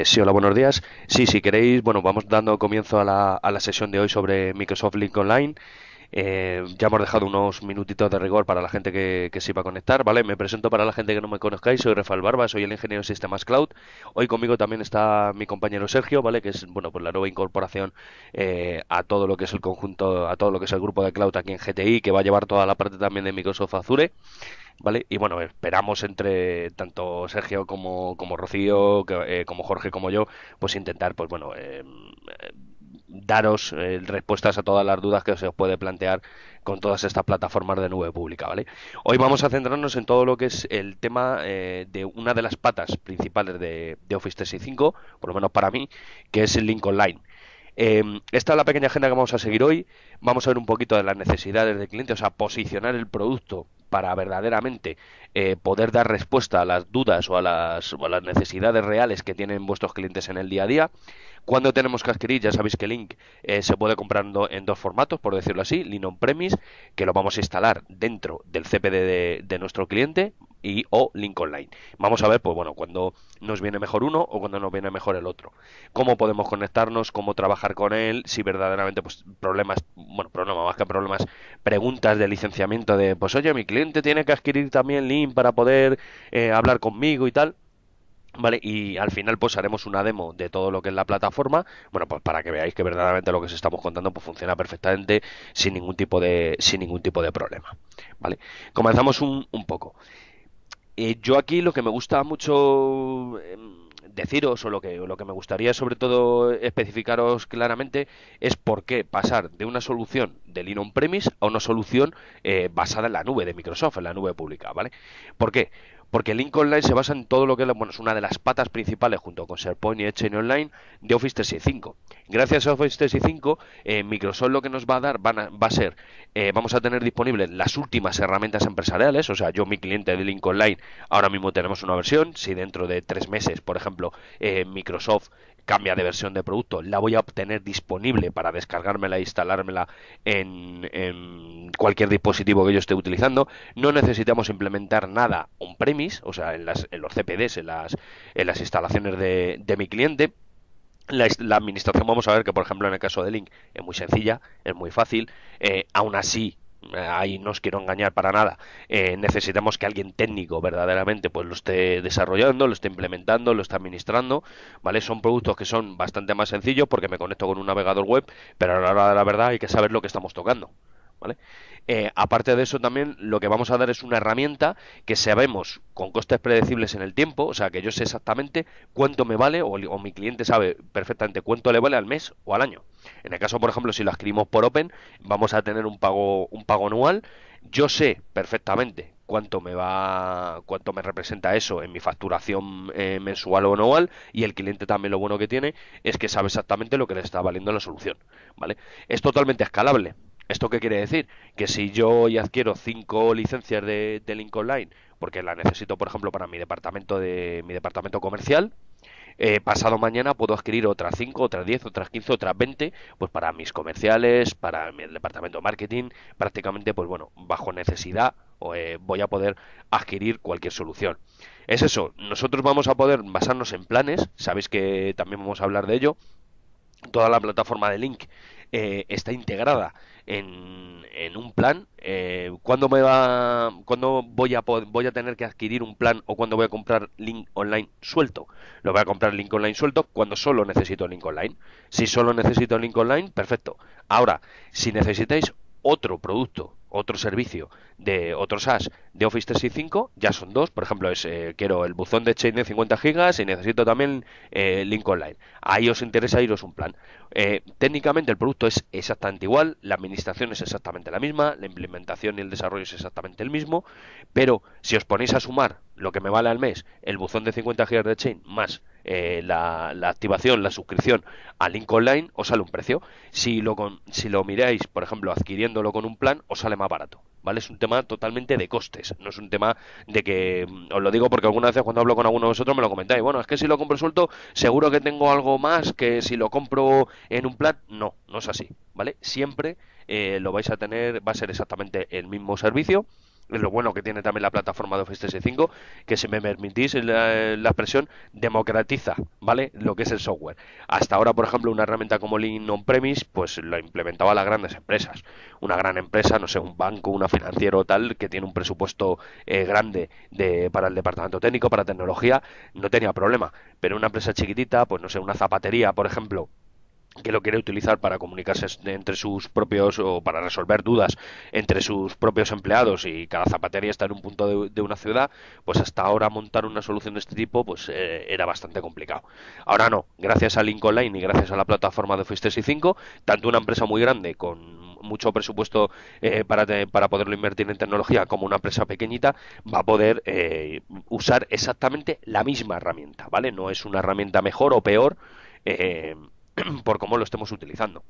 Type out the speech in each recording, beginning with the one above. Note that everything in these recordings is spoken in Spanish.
Eh, sí, hola, buenos días. Sí, si queréis, bueno, vamos dando comienzo a la, a la sesión de hoy sobre Microsoft Link Online. Eh, ya hemos dejado unos minutitos de rigor para la gente que, se iba a conectar, ¿vale? Me presento para la gente que no me conozcáis, soy Rafael Barba, soy el ingeniero de sistemas cloud. Hoy conmigo también está mi compañero Sergio, ¿vale? Que es, bueno, pues la nueva incorporación eh, a todo lo que es el conjunto, a todo lo que es el grupo de cloud aquí en GTI, que va a llevar toda la parte también de Microsoft Azure. ¿vale? Y bueno, esperamos entre tanto Sergio como, Rocío, eh, como Jorge, como yo, pues intentar, pues bueno, eh, eh, daros respuestas a todas las dudas que se os puede plantear con todas estas plataformas de nube pública, ¿vale? Hoy vamos a centrarnos en todo lo que es el tema de una de las patas principales de, Office 365, por lo menos para mí, que es el link online. Em, esta es la pequeña agenda que vamos a seguir hoy. Vamos a ver un poquito de las necesidades del cliente, o sea, posicionar el producto para verdaderamente eh, poder dar respuesta a las dudas o a las necesidades reales que tienen vuestros clientes en el día a día cuando tenemos que adquirir? Ya sabéis que Link eh, se puede comprar en dos formatos, por decirlo así, Link on Premise, que lo vamos a instalar dentro del CPD de, nuestro cliente, y o Link Online. Vamos a ver, pues bueno, cuando nos viene mejor uno o cuando nos viene mejor el otro. Cómo podemos conectarnos, cómo trabajar con él, si verdaderamente pues problemas, bueno, problemas más que problemas, preguntas de licenciamiento de, pues oye, mi cliente tiene que adquirir también Link para poder eh, hablar conmigo y tal. Vale, y al final pues haremos una demo de todo lo que es la plataforma, bueno, pues para que veáis que verdaderamente lo que os estamos contando pues funciona perfectamente sin ningún tipo de sin ningún tipo de problema. Vale. Comenzamos un, un poco. Eh, yo aquí lo que me gusta mucho em, deciros o lo que, lo que me gustaría sobre todo especificaros claramente es por qué pasar de una solución de Lean on Premise a una solución eh, basada en la nube de Microsoft, en la nube pública, ¿vale? ¿Por qué? porque Link Online se basa en todo lo que es, bueno, es una de las patas principales junto con SharePoint y Exchange Online de Office 365. Gracias a Office 365, eh, Microsoft lo que nos va a dar va a ser, eh, vamos a tener disponibles las últimas herramientas empresariales, o sea, yo mi cliente de Link Online ahora mismo tenemos una versión, si dentro de tres meses, por ejemplo, eh, Microsoft cambia de versión de producto, la voy a obtener disponible para descargármela e instalármela en, en, cualquier dispositivo que yo esté utilizando. No necesitamos implementar nada on-premise, o sea, en, los CPDs, en las, instalaciones de, mi cliente. La, administración, vamos a ver que, por ejemplo, en el caso de Link es muy sencilla, es muy fácil. Eh, aún así, ahí no os quiero engañar para nada, eh, necesitamos que alguien técnico verdaderamente pues lo esté desarrollando, lo esté implementando, lo esté administrando, ¿vale? Son productos que son bastante más sencillos porque me conecto con un navegador web, pero a la hora de la verdad hay que saber lo que estamos tocando. ¿vale? Eh, aparte de eso también lo que vamos a dar es una herramienta que sabemos con costes predecibles en el tiempo, o sea que yo sé exactamente cuánto me vale o, mi cliente sabe perfectamente cuánto le vale al mes o al año. En el caso, por ejemplo, si lo adquirimos por Open, vamos a tener un pago, un pago anual. Yo sé perfectamente cuánto me va, cuánto me representa eso en mi facturación eh, mensual o anual y el cliente también lo bueno que tiene es que sabe exactamente lo que le está valiendo la solución, ¿vale? Es totalmente escalable. ¿Esto qué quiere decir? Que si yo hoy adquiero cinco licencias de, de Link Online, porque la necesito, por ejemplo, para mi departamento de mi departamento comercial, eh, pasado mañana puedo adquirir otras 5, otras 10, otras 15, otras 20, pues para mis comerciales, para mi departamento marketing, prácticamente, pues bueno, bajo necesidad eh, voy a poder adquirir cualquier solución. Es eso, nosotros vamos a poder basarnos en planes, sabéis que también vamos a hablar de ello, toda la plataforma de Link eh, está integrada en, en un plan. Eh, ¿Cuándo me va, cuando voy a voy a tener que adquirir un plan o cuándo voy a comprar link online suelto? Lo voy a comprar link online suelto cuando solo necesito link online. Si solo necesito link online, perfecto. Ahora, si necesitáis otro producto otro servicio de otros SaaS de Office 365, ya son dos, por ejemplo, es, eh, quiero el buzón de Exchange de 50 gigas y necesito también eh, link online. Ahí os interesa iros un plan. Eh, técnicamente el producto es exactamente igual, la administración es exactamente la misma, la implementación y el desarrollo es exactamente el mismo, pero si os ponéis a sumar lo que me vale al mes, el buzón de 50 GB de Chain más eh, la, la, activación, la suscripción al link online, os sale un precio. Si lo, si lo miráis, por ejemplo, adquiriéndolo con un plan, os sale más barato. ¿Vale? Es un tema totalmente de costes, no es un tema de que, mm, os lo digo porque algunas veces cuando hablo con alguno de vosotros me lo comentáis, bueno, es que si lo compro suelto, seguro que tengo algo más que si lo compro en un plan, no, no es así, ¿vale? Siempre eh, lo vais a tener, va a ser exactamente el mismo servicio, es lo bueno que tiene también la plataforma de Office 365, que si me permitís eh, la, expresión, democratiza, ¿vale? Lo que es el software. Hasta ahora, por ejemplo, una herramienta como Lean On-Premise, pues la implementaba las grandes empresas. Una gran empresa, no sé, un banco, una financiera o tal, que tiene un presupuesto eh, grande de, para el departamento técnico, para tecnología, no tenía problema. Pero una empresa chiquitita, pues no sé, una zapatería, por ejemplo, que lo quiere utilizar para comunicarse entre sus propios o para resolver dudas entre sus propios empleados y cada zapatería está en un punto de, una ciudad, pues hasta ahora montar una solución de este tipo pues eh, era bastante complicado. Ahora no, gracias a link online y gracias a la plataforma de Office 5 tanto una empresa muy grande con mucho presupuesto eh, para, para poderlo invertir en tecnología como una empresa pequeñita va a poder eh, usar exactamente la misma herramienta, ¿vale? No es una herramienta mejor o peor. Eh, por cómo lo estemos utilizando.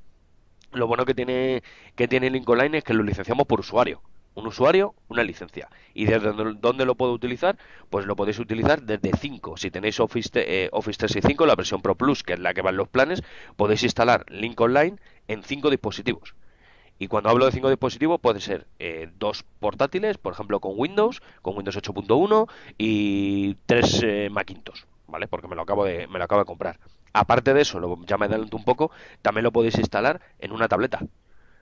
Lo bueno que tiene, que tiene Link Online es que lo licenciamos por usuario. Un usuario, una licencia. ¿Y desde dónde lo puedo utilizar? Pues lo podéis utilizar desde 5. Si tenéis Office, eh, Office 365, la versión Pro Plus, que es la que van los planes, podéis instalar Link Online en 5 dispositivos. Y cuando hablo de 5 dispositivos, puede ser eh, dos portátiles, por ejemplo, con Windows, con Windows 8.1 y tres eh, Macintos, ¿vale? Porque me lo acabo de, me lo acabo de comprar. Aparte de eso, lo, ya me adelanto un poco, también lo podéis instalar en una tableta.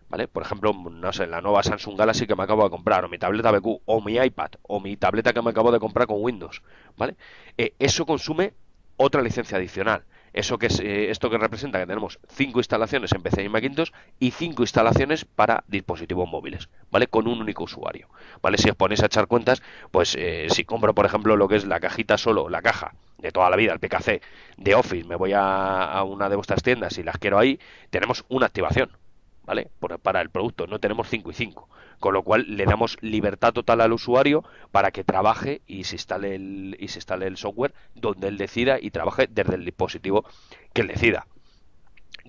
¿Vale? Por ejemplo, no sé, la nueva Samsung Galaxy que me acabo de comprar, o mi tableta BQ, o mi iPad, o mi tableta que me acabo de comprar con Windows, ¿vale? Eh, eso consume otra licencia adicional. Eso que es, eh, esto que representa que tenemos cinco instalaciones en PC y Macintosh y cinco instalaciones para dispositivos móviles, ¿vale? Con un único usuario, ¿vale? Si os ponéis a echar cuentas, pues eh, si compro, por ejemplo, lo que es la cajita solo, la caja de toda la vida, el PKC de Office, me voy a, una de vuestras tiendas y las quiero ahí, tenemos una activación, ¿vale? para el producto, no tenemos 5 y 5 con lo cual le damos libertad total al usuario para que trabaje y se instale el, y se instale el software donde él decida y trabaje desde el dispositivo que él decida.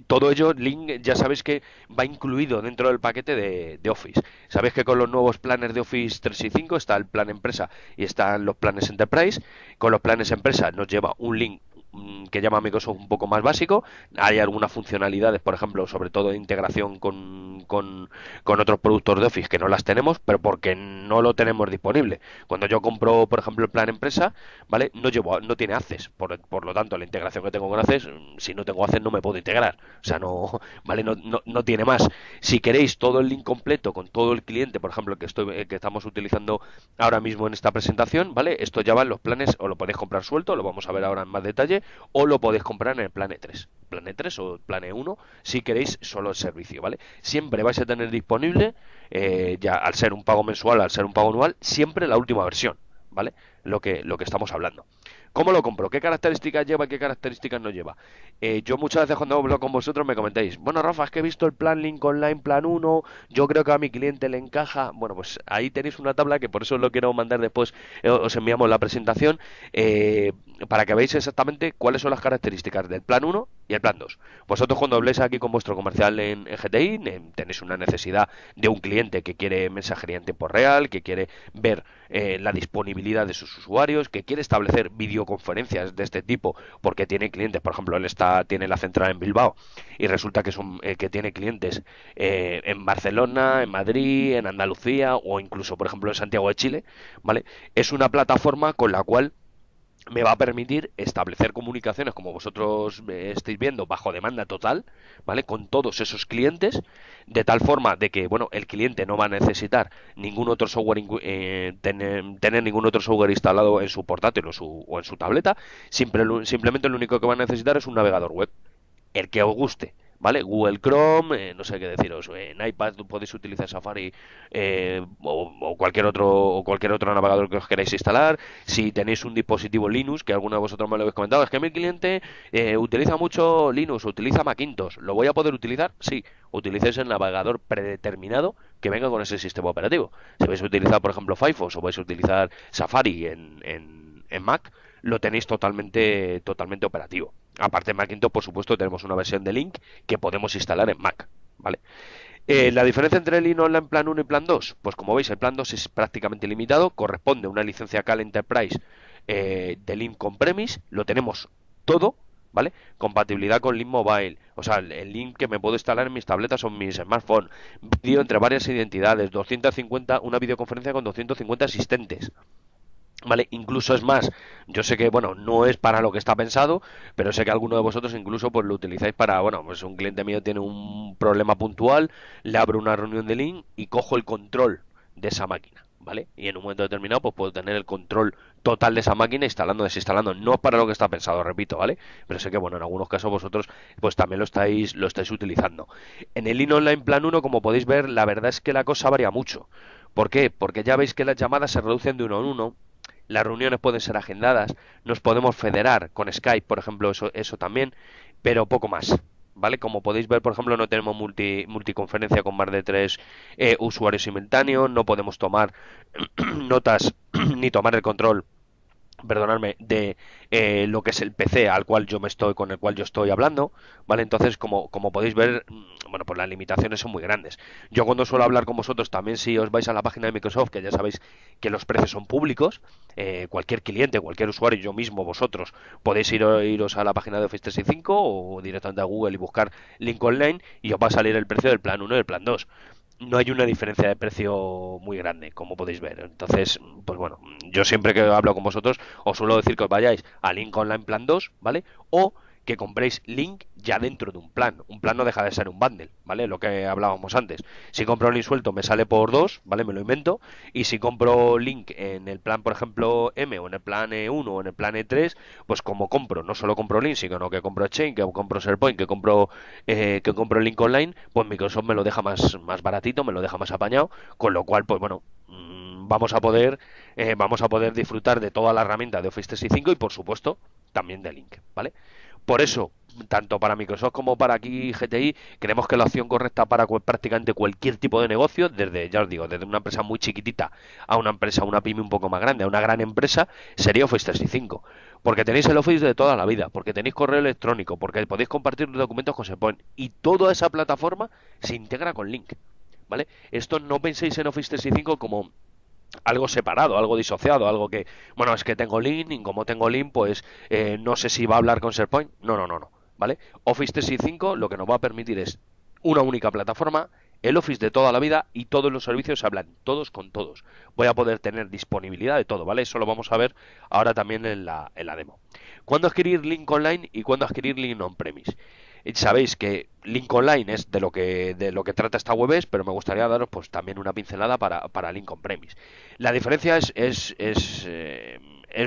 Todo ello, Link, ya sabéis que va incluido dentro del paquete de, Office. Sabéis que con los nuevos planes de Office 3 y 5 está el plan empresa y están los planes Enterprise. Con los planes empresa nos lleva un link Mm, que llama Microsoft un poco más básico. Hay algunas funcionalidades, por ejemplo, sobre todo de integración con, con, otros productos de Office que no las tenemos, pero porque no lo tenemos disponible. Cuando yo compro, por ejemplo, el plan empresa, ¿vale? No llevo, no tiene ACES, por, lo tanto, la integración que tengo con ACES, mm, si no tengo ACES no me puedo integrar. O sea, no, ¿vale? No, no, tiene más. Si queréis todo el link completo con todo el cliente, por ejemplo, que estoy eh, que estamos utilizando ahora mismo en esta presentación, ¿vale? Esto ya va en los planes, o lo podéis comprar suelto, lo vamos a ver ahora en más detalle o lo podéis comprar en el Plan E3. Plan E3 o Plan E1 si queréis solo el servicio, ¿vale? Siempre vais a tener disponible, eh, ya al ser un pago mensual, al ser un pago anual, siempre la última versión, ¿vale? Lo que, lo que estamos hablando. ¿Cómo lo compro? ¿Qué características lleva y qué características no lleva? Eh, yo muchas veces cuando hablo con vosotros me comentáis, bueno, Rafa, es que he visto el plan Link Online Plan 1, yo creo que a mi cliente le encaja. Bueno, pues ahí tenéis una tabla que por eso os lo quiero mandar después, eh, os enviamos la presentación, eh, para que veáis exactamente cuáles son las características del plan 1 y el plan 2. Vosotros cuando habléis aquí con vuestro comercial en, GTI tenéis una necesidad de un cliente que quiere mensajería en tiempo real, que quiere ver eh, la disponibilidad de sus usuarios, que quiere establecer videoconferencias de este tipo porque tiene clientes, por ejemplo, él está tiene la central en Bilbao y resulta que, eh, que tiene clientes eh, en Barcelona, en Madrid, en Andalucía o incluso, por ejemplo, en Santiago de Chile, ¿vale? Es una plataforma con la cual me va a permitir establecer comunicaciones, como vosotros estáis viendo, bajo demanda total, ¿vale? Con todos esos clientes, de tal forma de que, bueno, el cliente no va a necesitar ningún otro software, eh, tener, ningún otro software instalado en su portátil o, en su tableta, simplemente lo único que va a necesitar es un navegador web, el que os guste. ¿vale? Google Chrome, eh, no sé qué deciros, en iPad podéis utilizar Safari eh, o, cualquier otro o cualquier otro navegador que os queráis instalar. Si tenéis un dispositivo Linux, que alguno de vosotros me lo habéis comentado, es que mi cliente eh, utiliza mucho Linux, utiliza Macintosh, ¿lo voy a poder utilizar? Sí, utilicéis el navegador predeterminado que venga con ese sistema operativo. Si vais a utilizar, por ejemplo, Firefox o vais a utilizar Safari en, en, en Mac, lo tenéis totalmente, totalmente operativo. Aparte de Macintosh, por supuesto, tenemos una versión de Link que podemos instalar en Mac, ¿vale? Eh, la diferencia entre el Link en Plan 1 y Plan 2, pues como veis, el Plan 2 es prácticamente limitado. corresponde a una licencia Cal Enterprise eh, de Link con Premise, lo tenemos todo, ¿vale? Compatibilidad con Link Mobile, o sea, el Link que me puedo instalar en mis tabletas o en mis smartphones, vídeo entre varias identidades, 250, una videoconferencia con 250 asistentes, Vale, incluso es más, yo sé que, bueno, no es para lo que está pensado, pero sé que alguno de vosotros incluso pues lo utilizáis para, bueno, pues un cliente mío tiene un problema puntual, le abro una reunión de link y cojo el control de esa máquina, ¿vale? Y en un momento determinado pues puedo tener el control total de esa máquina instalando, desinstalando, no para lo que está pensado, repito, ¿vale? Pero sé que, bueno, en algunos casos vosotros pues también lo estáis, lo estáis utilizando. En el in Online Plan 1, como podéis ver, la verdad es que la cosa varía mucho. ¿Por qué? Porque ya veis que las llamadas se reducen de uno en uno las reuniones pueden ser agendadas, nos podemos federar con Skype, por ejemplo, eso, eso también, pero poco más. ¿Vale? Como podéis ver, por ejemplo, no tenemos multiconferencia con más de tres eh, usuarios simultáneos, no podemos tomar notas ni tomar el control perdonadme, de eh, lo que es el PC al cual yo me estoy, con el cual yo estoy hablando, ¿vale? Entonces, como, como podéis ver, mm, bueno, pues las limitaciones son muy grandes. Yo cuando suelo hablar con vosotros, también si os vais a la página de Microsoft, que ya sabéis que los precios son públicos, eh, cualquier cliente, cualquier usuario, yo mismo, vosotros, podéis ir, iros a la página de Office 365 o directamente a Google y buscar Link Online y os va a salir el precio del plan 1 y del plan 2 no hay una diferencia de precio muy grande, como podéis ver. Entonces, pues bueno, yo siempre que hablo con vosotros os suelo decir que os vayáis a Link Online Plan 2, ¿vale? O que compréis Link ya dentro de un plan. Un plan no deja de ser un bundle, ¿vale? Lo que hablábamos antes. Si compro Link suelto me sale por dos ¿vale? Me lo invento. Y si compro Link en el plan, por ejemplo, M o en el plan E1 o en el plan E3, pues como compro, no solo compro Link, sino que compro Chain, que compro SharePoint, que compro, eh, que compro Link Online, pues Microsoft me lo deja más, más baratito, me lo deja más apañado, con lo cual, pues bueno... Mm, vamos a poder, eh, vamos a poder disfrutar de toda la herramienta de Office 365 y por supuesto también de Link, ¿vale? Por eso, tanto para Microsoft como para aquí GTI, creemos que la opción correcta para prácticamente cualquier tipo de negocio, desde, ya os digo, desde una empresa muy chiquitita a una empresa, una pyme un poco más grande, a una gran empresa, sería Office 365. Porque tenéis el Office de toda la vida, porque tenéis correo electrónico, porque podéis compartir los documentos con SharePoint y toda esa plataforma se integra con Link. ¿Vale? Esto no penséis en Office 365 como algo separado, algo disociado, algo que, bueno, es que tengo link y como tengo link pues eh, no sé si va a hablar con SharePoint. No, no, no, no. ¿Vale? Office 365 lo que nos va a permitir es una única plataforma, el Office de toda la vida y todos los servicios hablan, todos con todos. Voy a poder tener disponibilidad de todo, ¿vale? Eso lo vamos a ver ahora también en la, en la demo. ¿Cuándo adquirir Link Online y cuándo adquirir Link On-Premise? sabéis que Link Online es de lo que, de lo que trata esta web pero me gustaría daros pues también una pincelada para, para Link on La diferencia es, es, eh,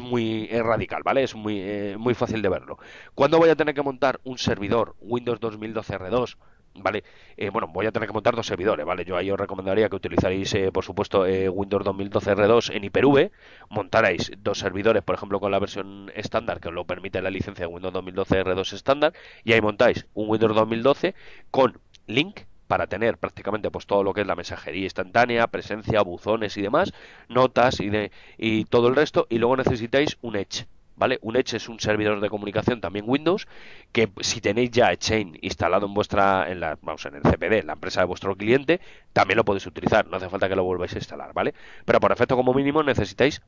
muy radical, ¿vale? Es muy, eh, muy fácil de verlo. ¿Cuándo voy a tener que montar un servidor Windows 2012 R2 ¿vale? Eh, bueno, voy a tener que montar dos servidores, ¿vale? Yo ahí os recomendaría que utilizaréis, eh, por supuesto, eh, Windows 2012 R2 en Hyper-V, montarais dos servidores, por ejemplo, con la versión estándar, que os lo permite la licencia de Windows 2012 R2 estándar, y ahí montáis un Windows 2012 con link para tener prácticamente pues todo lo que es la mensajería instantánea, presencia, buzones y demás, notas y, de, y todo el resto, y luego necesitáis un Edge, ¿vale? Un Edge es un servidor de comunicación también Windows que si tenéis ya Exchange instalado en vuestra en la vamos en el CPD, la empresa de vuestro cliente, también lo podéis utilizar, no hace falta que lo volváis a instalar, ¿vale? Pero por efecto como mínimo necesitáis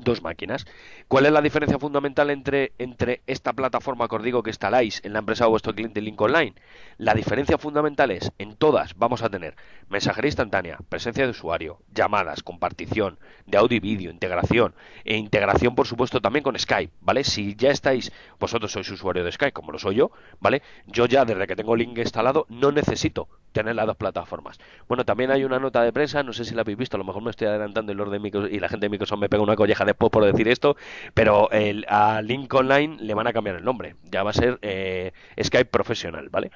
dos máquinas. ¿Cuál es la diferencia fundamental entre, entre esta plataforma que os digo que instaláis en la empresa o vuestro cliente Link Online? La diferencia fundamental es, en todas vamos a tener mensajería instantánea, presencia de usuario, llamadas, compartición, de audio y vídeo, integración, e integración por supuesto también con Skype, ¿vale? Si ya estáis, vosotros sois usuario de Skype, como lo soy yo, ¿vale? Yo ya desde que tengo Link instalado no necesito tener las dos plataformas. Bueno, también hay una nota de prensa, no sé si la habéis visto, a lo mejor me estoy adelantando el orden de y la gente de Microsoft me pega una colleja después por decir esto, pero el, a Link Online le van a cambiar el nombre, ya va a ser eh, Skype Profesional... ¿vale?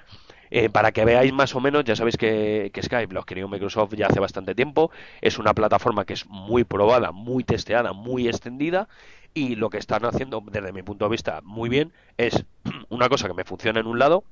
Eh, para que veáis más o menos, ya sabéis que, Skype lo creó Microsoft ya hace bastante tiempo, es una plataforma que es muy probada, muy testeada, muy extendida y lo que están haciendo desde mi punto de vista muy bien es una cosa que me funciona en un lado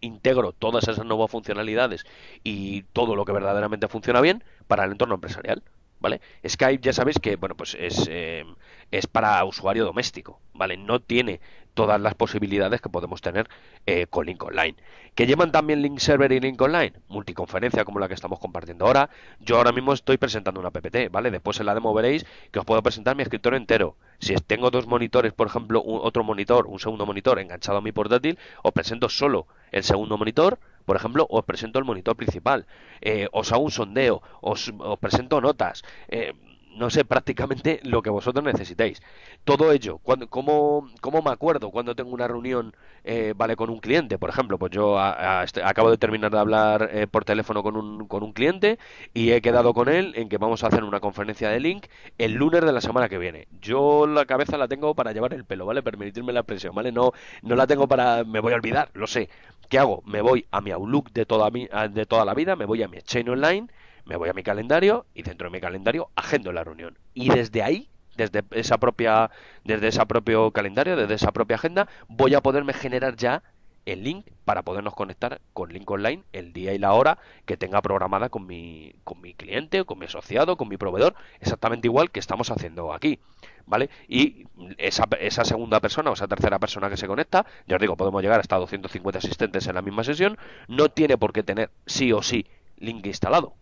integro todas esas nuevas funcionalidades y todo lo que verdaderamente funciona bien para el entorno empresarial. ¿Vale? Skype ya sabéis que, bueno, pues es, eh, es para usuario doméstico, ¿vale? No tiene todas las posibilidades que podemos tener eh, con Link Online. ¿Que llevan también Link Server y Link Online? Multiconferencia como la que estamos compartiendo ahora. Yo ahora mismo estoy presentando una PPT, ¿vale? Después en la demo veréis que os puedo presentar mi escritorio entero. Si tengo dos monitores, por ejemplo, un, otro monitor, un segundo monitor enganchado a mi portátil, os presento solo el segundo monitor, por ejemplo, os presento el monitor principal, eh, os hago un sondeo, os, presento notas, eh, no sé prácticamente lo que vosotros necesitéis. Todo ello, ¿cómo, me acuerdo cuando tengo una reunión eh, vale con un cliente? Por ejemplo, pues yo este, acabo de terminar de hablar eh, por teléfono con un, cliente y he quedado con él en que vamos a hacer una conferencia de link el lunes de la semana que viene. Yo la cabeza la tengo para llevar el pelo, ¿vale? Permitirme la presión, ¿vale? No, no la tengo para... me voy a olvidar, lo sé. ¿Qué hago? Me voy a mi Outlook de toda, de toda la vida, me voy a mi Chain Online me voy a mi calendario y dentro de mi calendario agendo la reunión. Y desde ahí, desde esa propia, desde ese propio calendario, desde esa propia agenda, voy a poderme generar ya el link para podernos conectar con Link Online el día y la hora que tenga programada con mi, con mi cliente, con mi asociado, con mi proveedor, exactamente igual que estamos haciendo aquí. ¿Vale? Y esa, esa segunda persona o esa tercera persona que se conecta, ya os digo, podemos llegar hasta 250 asistentes en la misma sesión, no tiene por qué tener sí o sí Link instalado.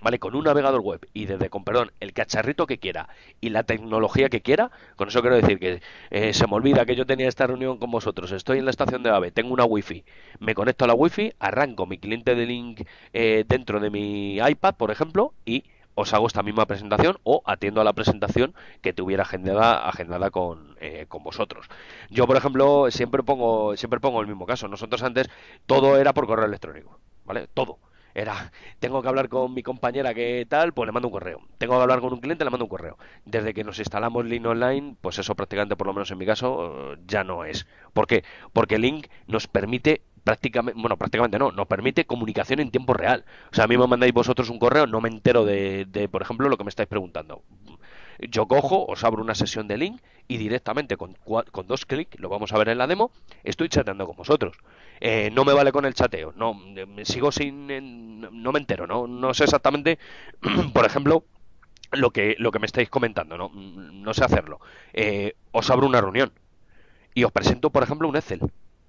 ¿vale? Con un navegador web y desde, con perdón, el cacharrito que quiera y la tecnología que quiera, con eso quiero decir que eh, se me olvida que yo tenía esta reunión con vosotros, estoy en la estación de AVE, tengo una wifi, me conecto a la wifi, arranco mi cliente de link eh, dentro de mi iPad, por ejemplo, y os hago esta misma presentación o atiendo a la presentación que tuviera agendada, agendada con, eh, con, vosotros. Yo, por ejemplo, siempre pongo, siempre pongo el mismo caso. Nosotros antes todo era por correo electrónico, ¿vale? Todo. Era, tengo que hablar con mi compañera que tal, pues le mando un correo. Tengo que hablar con un cliente, le mando un correo. Desde que nos instalamos Link Online, pues eso prácticamente, por lo menos en mi caso, ya no es. ¿Por qué? Porque Link nos permite prácticamente, bueno, prácticamente no, nos permite comunicación en tiempo real. O sea, a mí me mandáis vosotros un correo, no me entero de, de por ejemplo, lo que me estáis preguntando yo cojo, os abro una sesión de link y directamente con, con dos clics, lo vamos a ver en la demo, estoy chateando con vosotros. Eh, no me vale con el chateo, no, me sigo sin, no me entero, no, no sé exactamente, por ejemplo, lo que, lo que me estáis comentando, no, mm, no sé hacerlo. Eh, os abro una reunión y os presento, por ejemplo, un Excel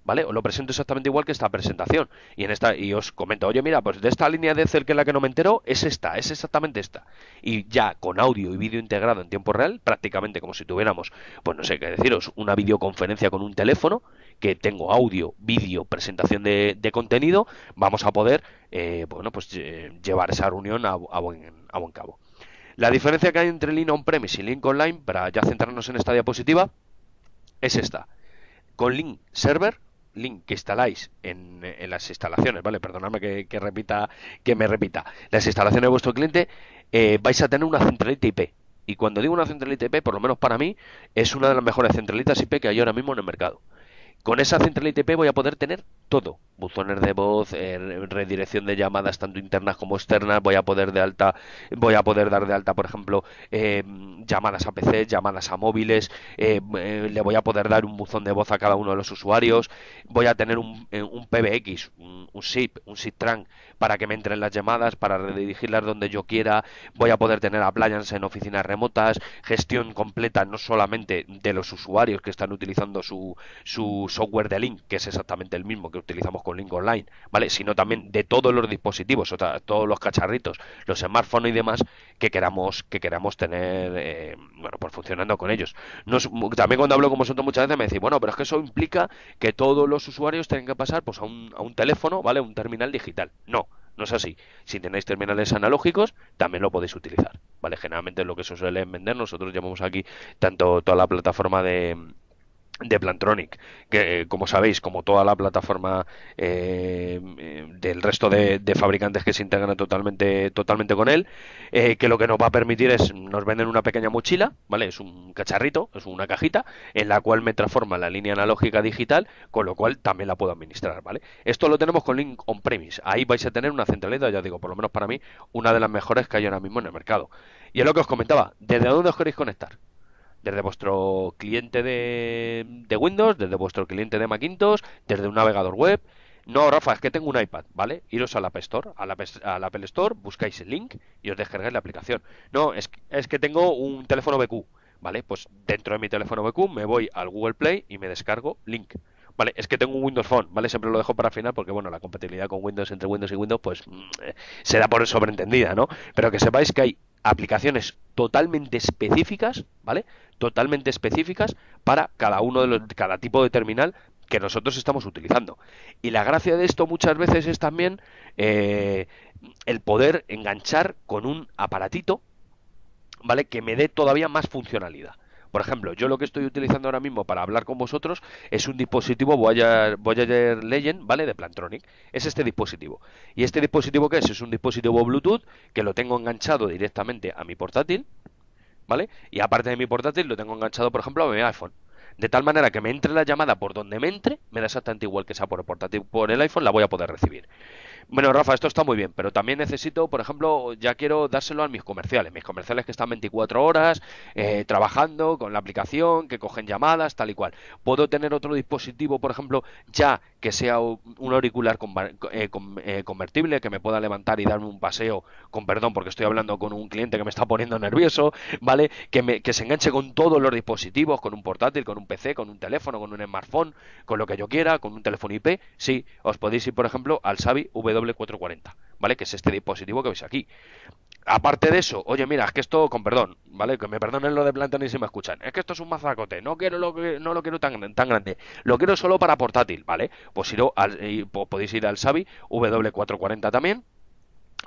¿vale? Os lo presento exactamente igual que esta presentación. Y en esta, y os comento, oye, mira, pues de esta línea de Excel que la que no me entero, es esta, es exactamente esta. Y ya con audio y vídeo integrado en tiempo real, prácticamente como si tuviéramos, pues no sé qué deciros, una videoconferencia con un teléfono, que tengo audio, vídeo, presentación de, contenido, vamos a poder, eh, pues eh, llevar esa reunión a, buen, cabo. La diferencia que hay entre Link On-Premise y Link Online, para ya centrarnos en esta diapositiva, es esta. Con Link Server link que instaláis en, las instalaciones, ¿vale? Perdonadme que, repita, que me repita. Las instalaciones de vuestro cliente, eh, vais a tener una centralita IP. Y cuando digo una centralita IP, por lo menos para mí, es una de las mejores centralitas IP que hay ahora mismo en el mercado. Con esa central ITP voy a poder tener todo. Buzones de voz, eh, redirección de llamadas tanto internas como externas, voy a poder de alta, voy a poder dar de alta, por ejemplo, eh, llamadas a PC, llamadas a móviles, eh, le voy a poder dar un buzón de voz a cada uno de los usuarios, voy a tener un, un PBX, un, SIP, un SIP para que me entren las llamadas, para redirigirlas donde yo quiera, voy a poder tener appliance en oficinas remotas, gestión completa no solamente de los usuarios que están utilizando su, su software de Link, que es exactamente el mismo que utilizamos con Link Online, ¿vale? Sino también de todos los dispositivos, o todos los cacharritos, los smartphones y demás que queramos, que queramos tener, eh, bueno, por pues funcionando con ellos. también cuando hablo con vosotros muchas veces me decís, bueno, pero es que eso implica que todos los usuarios tienen que pasar pues a un, a un teléfono, ¿vale? Un terminal digital. No, no es así. Si tenéis terminales analógicos, también lo podéis utilizar. ¿Vale? Generalmente es lo que se suele vender. Nosotros llamamos aquí tanto toda la plataforma de de Plantronic, que eh, como sabéis, como toda la plataforma eh, eh, del resto de, fabricantes que se integran totalmente, totalmente con él, que lo que nos va a permitir es, nos venden una pequeña mochila, ¿vale? Es un cacharrito, es una cajita, en la cual me transforma la línea analógica digital, con lo cual también la puedo administrar, ¿vale? Esto lo tenemos con Link On Premise, ahí vais a tener una centralidad, ya digo, por lo menos para mí, una de las mejores que hay ahora mismo en el mercado. Y es lo que os comentaba, ¿desde dónde os queréis conectar? desde vuestro cliente de, Windows, desde vuestro cliente de Macintosh, desde un navegador web. No, Rafa, es que tengo un iPad, ¿vale? Iros al App Store, al, Apple Store, buscáis el link y os descargáis la aplicación. No, es, es que tengo un teléfono BQ, ¿vale? Pues dentro de mi teléfono BQ me voy al Google Play y me descargo link. Vale, es que tengo un Windows Phone, ¿vale? Siempre lo dejo para final porque, bueno, la compatibilidad con Windows entre Windows y Windows, pues mm, eh, se da por sobreentendida, ¿no? Pero que sepáis que hay aplicaciones totalmente específicas, ¿vale? Totalmente específicas para cada uno de los, cada tipo de terminal que nosotros estamos utilizando. Y la gracia de esto muchas veces es también eh, el poder enganchar con un aparatito, ¿vale? Que me dé todavía más funcionalidad. Por ejemplo, yo lo que estoy utilizando ahora mismo para hablar con vosotros es un dispositivo Voyager, Legend, ¿vale? De Plantronic. Es este dispositivo. ¿Y este dispositivo que es? Es un dispositivo Bluetooth que lo tengo enganchado directamente a mi portátil, ¿vale? Y aparte de mi portátil lo tengo enganchado, por ejemplo, a mi iPhone. De tal manera que me entre la llamada por donde me entre, me da exactamente igual que sea por portátil, por el iPhone la voy a poder recibir. Bueno, Rafa, esto está muy bien, pero también necesito, por ejemplo, ya quiero dárselo a mis comerciales, mis comerciales que están 24 horas eh, trabajando con la aplicación, que cogen llamadas, tal y cual. Puedo tener otro dispositivo, por ejemplo, ya que sea un auricular eh, eh, convertible, que me pueda levantar y darme un paseo, con perdón, porque estoy hablando con un cliente que me está poniendo nervioso, ¿vale? Que, que se enganche con todos los dispositivos, con un portátil, con un PC, con un teléfono, con un smartphone, con lo que yo quiera, con un teléfono IP. Sí, os podéis ir, por ejemplo, al Savi W440. ¿vale? Que es este dispositivo que veis aquí. Aparte de eso, oye, mira, es que esto, con perdón, ¿vale? Que me perdonen lo de plantar ni si me escuchan. Es que esto es un mazacote, no quiero lo que, no lo quiero tan, tan grande, lo quiero solo para portátil, ¿vale? Pues, pues podéis ir al Xavi W440 también,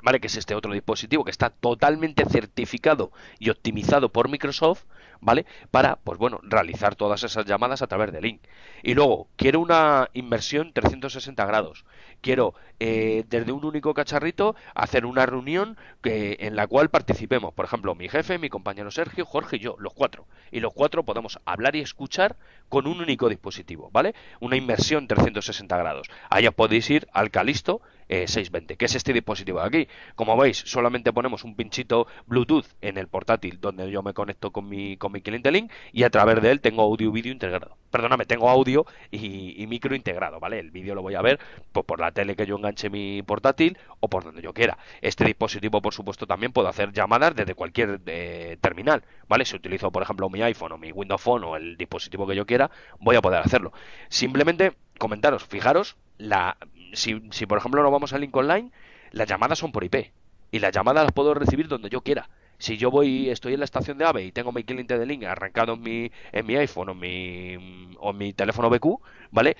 ¿vale? Que es este otro dispositivo que está totalmente certificado y optimizado por Microsoft, ¿vale? Para, pues bueno, realizar todas esas llamadas a través de Link. Y luego, quiero una inversión 360 grados. Quiero, eh, desde un único cacharrito, hacer una reunión que, en la cual participemos. Por ejemplo, mi jefe, mi compañero Sergio, Jorge y yo, los cuatro. Y los cuatro podemos hablar y escuchar con un único dispositivo, ¿vale? Una inversión 360 grados. Allá podéis ir al Calisto 620, eh, que es este dispositivo de aquí. Como veis, solamente ponemos un pinchito Bluetooth en el portátil donde yo me conecto con mi, con mi cliente link y a través de él tengo audio y vídeo integrado. Perdóname, tengo audio y, micro integrado, ¿vale? El vídeo lo voy a ver pues, por la tele que yo enganche mi portátil o por donde yo quiera. Este dispositivo, por supuesto, también puedo hacer llamadas desde cualquier eh, terminal, ¿vale? Si utilizo, por ejemplo, mi iPhone o mi Windows Phone o el dispositivo que yo quiera, voy a poder hacerlo. Simplemente comentaros, fijaros la si, por ejemplo nos vamos a Link Online, las llamadas son por IP. Y las llamadas las puedo recibir donde yo quiera. Si yo voy, estoy en la estación de AVE y tengo mi cliente de línea arrancado en mi, en mi iPhone o mi, teléfono BQ, ¿vale?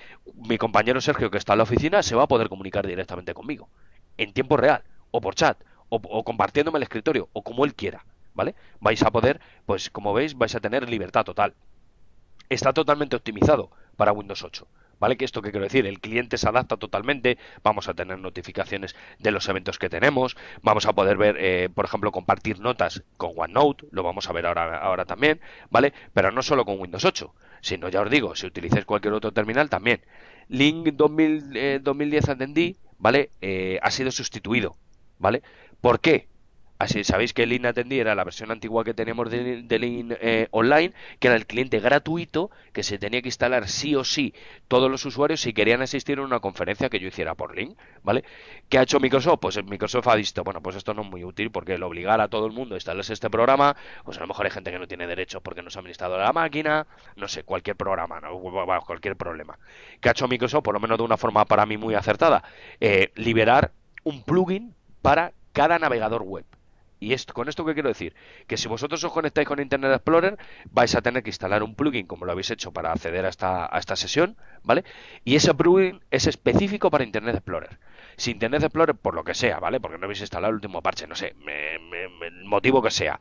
Mi compañero Sergio, que está en la oficina, se va a poder comunicar directamente conmigo. En tiempo real, o por chat, o, compartiéndome el escritorio, o como él quiera, ¿vale? Vais a poder, pues como veis, vais a tener libertad total. Está totalmente optimizado para Windows 8. ¿Vale? Que esto que quiero decir, el cliente se adapta totalmente, vamos a tener notificaciones de los eventos que tenemos, vamos a poder ver, eh, por ejemplo, compartir notas con OneNote, lo vamos a ver ahora, ahora también, ¿vale? Pero no solo con Windows 8, sino ya os digo, si utilizáis cualquier otro terminal también. Link 2010 entendí eh, ¿vale? Eh, ha sido sustituido, ¿vale? ¿Por qué? Así sabéis que Lean Atendí era la versión antigua que teníamos de, de eh, Online, que era el cliente gratuito que se tenía que instalar sí o sí todos los usuarios si querían asistir a una conferencia que yo hiciera por Link, ¿vale? ¿Qué ha hecho Microsoft? Pues eh, Microsoft ha visto, bueno, pues esto no es muy útil porque el obligar a todo el mundo a instalarse este programa, pues a lo mejor hay gente que no tiene derecho porque no se ha administrado la máquina, no sé, cualquier programa, ¿no? cualquier problema. ¿Qué ha hecho Microsoft? Por lo menos de una forma para mí muy acertada, eh, liberar un plugin para cada navegador web. ¿Y esto, con esto qué quiero decir? Que si vosotros os conectáis con Internet Explorer, vais a tener que instalar un plugin, como lo habéis hecho para acceder a esta, a esta sesión, ¿vale? Y ese plugin es específico para Internet Explorer. Si Internet Explorer, por lo que sea, ¿vale? Porque no habéis instalado el último parche, no sé, motivo que sea,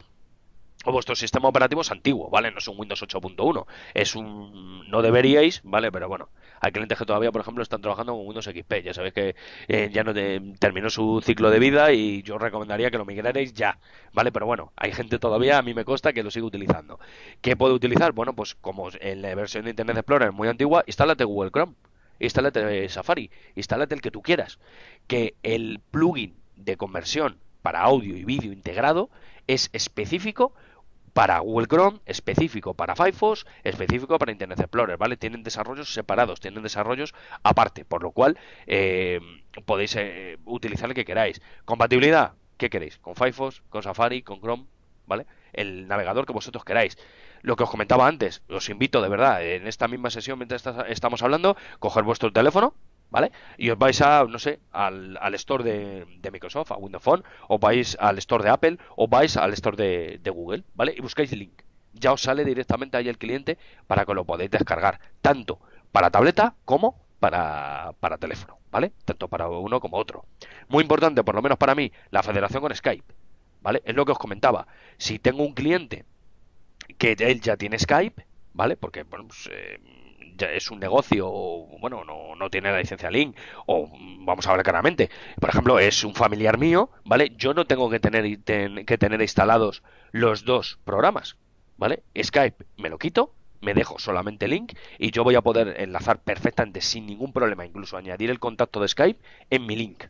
o vuestro sistema operativo es antiguo, ¿vale? No es un Windows 8.1. Es un... No deberíais, ¿vale? Pero bueno, hay clientes que todavía, por ejemplo, están trabajando con Windows XP. Ya sabéis que eh, ya no terminó su ciclo de vida y yo recomendaría que lo migraréis ya, ¿vale? Pero bueno, hay gente todavía, a mí me consta, que lo sigue utilizando. ¿Qué puedo utilizar? Bueno, pues como en la versión de Internet Explorer es muy antigua, instálate Google Chrome, instálate Safari, instálate el que tú quieras. Que el plugin de conversión para audio y vídeo integrado es específico para Google Chrome, específico para Firefox, específico para Internet Explorer, ¿vale? Tienen desarrollos separados, tienen desarrollos aparte, por lo cual eh, podéis eh, utilizar el que queráis. Compatibilidad, ¿qué queréis? Con Firefox, con Safari, con Chrome, ¿vale? El navegador que vosotros queráis. Lo que os comentaba antes, os invito de verdad, en esta misma sesión, mientras estamos hablando, coger vuestro teléfono, ¿vale? Y os vais a, no sé, al, store de, Microsoft, a Windows Phone, o vais al store de Apple, o vais al store de, Google, ¿vale? Y buscáis el link. Ya os sale directamente ahí el cliente para que lo podáis descargar, tanto para tableta como para, teléfono, ¿vale? Tanto para uno como otro. Muy importante, por lo menos para mí, la federación con Skype, ¿vale? Es lo que os comentaba. Si tengo un cliente que él ya tiene Skype, ¿vale? Porque, bueno, pues, eh, es un negocio, o bueno, no, no tiene la licencia Link, o vamos a hablar claramente, por ejemplo, es un familiar mío, ¿vale? Yo no tengo que tener, que tener instalados los dos programas, ¿vale? Skype me lo quito, me dejo solamente Link y yo voy a poder enlazar perfectamente sin ningún problema, incluso añadir el contacto de Skype en mi Link.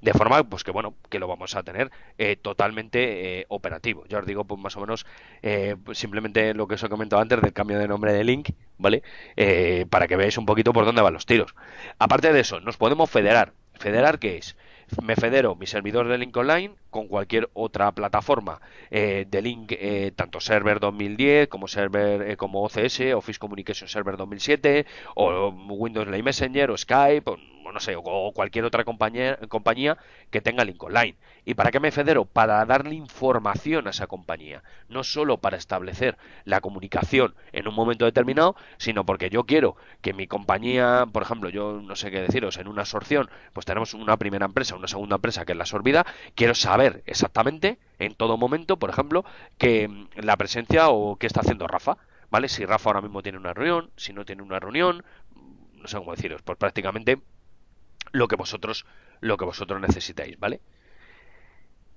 De forma, pues que bueno, que lo vamos a tener eh, totalmente eh, operativo. Yo os digo, pues más o menos, eh, pues, simplemente lo que os he comentado antes del cambio de nombre de Link, ¿vale? para que veáis un poquito por dónde van los tiros. Aparte de eso, nos podemos federar. ¿Federar qué es? Me federo mi servidor de Link Online con cualquier otra plataforma de Link, tanto Server 2010 como Server como OCS, Office Communication Server 2007, o Windows Live Messenger, o Skype, o no sé, o cualquier otra compañía, compañía que tenga link online. ¿Y para qué me federo? Para darle información a esa compañía, no solo para establecer la comunicación en un momento determinado, sino porque yo quiero que mi compañía, por ejemplo, yo no sé qué deciros, en una absorción, pues tenemos una primera empresa, una segunda empresa que es la sorbida, quiero saber exactamente en todo momento, por ejemplo, que mm, la presencia o qué está haciendo Rafa. ¿Vale? Si Rafa ahora mismo tiene una reunión, si no tiene una reunión, no sé cómo deciros, pues prácticamente lo que vosotros, lo que vosotros necesitáis, ¿vale?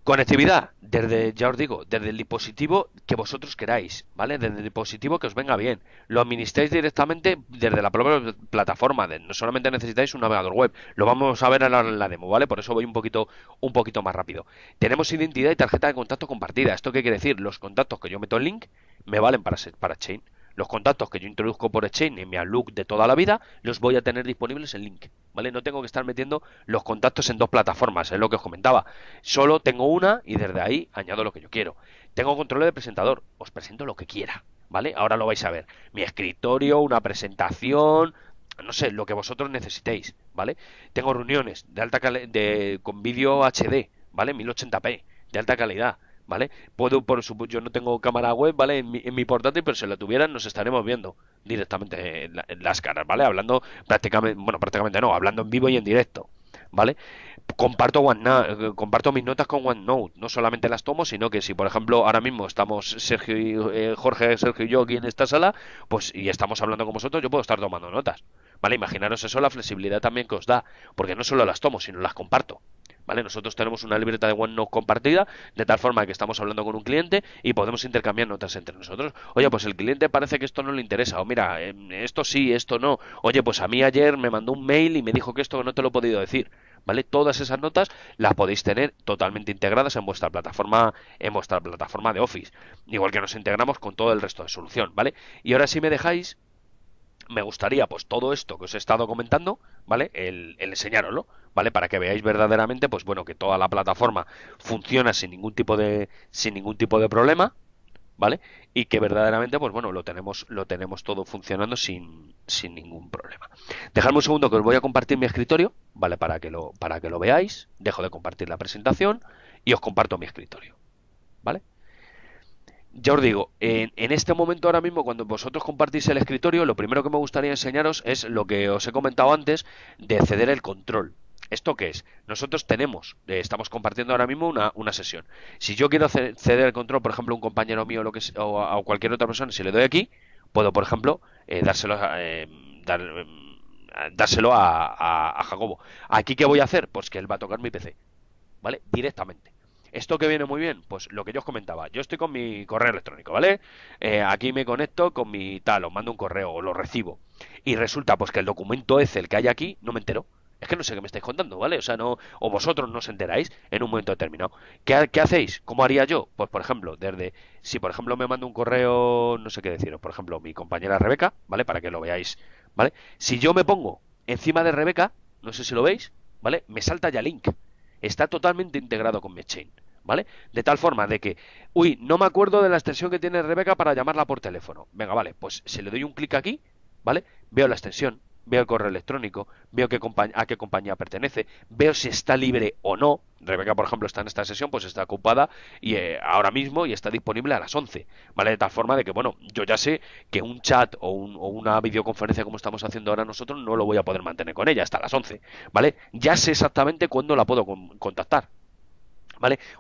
Conectividad, desde, ya os digo, desde el dispositivo que vosotros queráis, ¿vale? Desde el dispositivo que os venga bien. Lo administráis directamente desde la propia plataforma, no solamente necesitáis un navegador web. Lo vamos a ver en la, demo, ¿vale? Por eso voy un poquito, un poquito más rápido. Tenemos identidad y tarjeta de contacto compartida. ¿Esto qué quiere decir? Los contactos que yo meto en link me valen para, para Chain los contactos que yo introduzco por Exchange en mi Outlook de toda la vida, los voy a tener disponibles en Link, ¿vale? No tengo que estar metiendo los contactos en dos plataformas, es lo que os comentaba. Solo tengo una y desde ahí añado lo que yo quiero. Tengo control de presentador, os presento lo que quiera, ¿vale? Ahora lo vais a ver. Mi escritorio, una presentación, no sé, lo que vosotros necesitéis, ¿vale? Tengo reuniones de alta de, con vídeo HD, ¿vale? 1080p, de alta calidad ¿vale? Puedo, por supuesto, yo no tengo cámara web, ¿vale? En mi, en portátil, pero si la tuvieran nos estaremos viendo directamente en, las caras, ¿vale? Hablando prácticamente, bueno, prácticamente no, hablando en vivo y en directo, ¿vale? Comparto, eh, comparto mis notas con OneNote, no solamente las tomo, sino que si, por ejemplo, ahora mismo estamos Sergio y, eh, Jorge, Sergio y yo aquí en esta sala, pues y estamos hablando con vosotros, yo puedo estar tomando notas, ¿vale? Imaginaros eso, la flexibilidad también que os da, porque no solo las tomo, sino las comparto. ¿vale? Nosotros tenemos una libreta de OneNote compartida, de tal forma que estamos hablando con un cliente y podemos intercambiar notas entre nosotros. Oye, pues el cliente parece que esto no le interesa, o mira, em, esto sí, esto no. Oye, pues a mí ayer me mandó un mail y me dijo que esto no te lo he podido decir. ¿Vale? Todas esas notas las podéis tener totalmente integradas en vuestra plataforma, en vuestra plataforma de Office, igual que nos integramos con todo el resto de solución, ¿vale? Y ahora si me dejáis, me gustaría, pues, todo esto que os he estado comentando, ¿vale? El, el ¿vale? Para que veáis verdaderamente, pues bueno, que toda la plataforma funciona sin ningún tipo de. sin ningún tipo de problema, ¿vale? Y que verdaderamente, pues bueno, lo tenemos, lo tenemos todo funcionando sin, sin ningún problema. Dejadme un segundo que os voy a compartir mi escritorio, ¿vale? Para que lo, para que lo veáis. Dejo de compartir la presentación y os comparto mi escritorio. ¿Vale? ya os digo, en, este momento ahora mismo, cuando vosotros compartís el escritorio, lo primero que me gustaría enseñaros es lo que os he comentado antes de ceder el control. ¿Esto qué es? Nosotros tenemos, eh, estamos compartiendo ahora mismo una, sesión. Si yo quiero ceder el control, por ejemplo, a un compañero mío o a, cualquier otra persona, si le doy aquí, puedo, por ejemplo, eh, dárselo, eh, dárselo a, a Jacobo. ¿Aquí qué voy a hacer? Pues que él va a tocar mi PC. ¿Vale? Directamente. ¿Esto que viene muy bien? Pues lo que yo os comentaba, yo estoy con mi correo electrónico, ¿vale? Eh, aquí me conecto con mi tal, os mando un correo o lo recibo. Y resulta pues que el documento es el que hay aquí, no me entero. Es que no sé qué me estáis contando, ¿vale? O sea, no, o vosotros no os enteráis en un momento determinado. ¿Qué, hacéis? ¿Cómo haría yo? Pues, por ejemplo, desde, si por ejemplo me mando un correo, no sé qué deciros, por ejemplo, mi compañera Rebeca, ¿vale? Para que lo veáis, ¿vale? Si yo me pongo encima de Rebeca, no sé si lo veis, ¿vale? Me salta ya Link. Está totalmente integrado con chain. ¿vale? De tal forma de que, uy, no me acuerdo de la extensión que tiene Rebeca para llamarla por teléfono. Venga, vale, pues si le doy un clic aquí, ¿vale? Veo la extensión, veo el correo electrónico, veo a qué compañía pertenece, veo si está libre o no. Rebeca, por ejemplo, está en esta sesión, pues está ocupada y eh, ahora mismo y está disponible a las 11, ¿vale? De tal forma de que, bueno, yo ya sé que un chat o, una videoconferencia como estamos haciendo ahora nosotros no lo voy a poder mantener con ella hasta las 11, ¿vale? Ya sé exactamente cuándo la puedo contactar,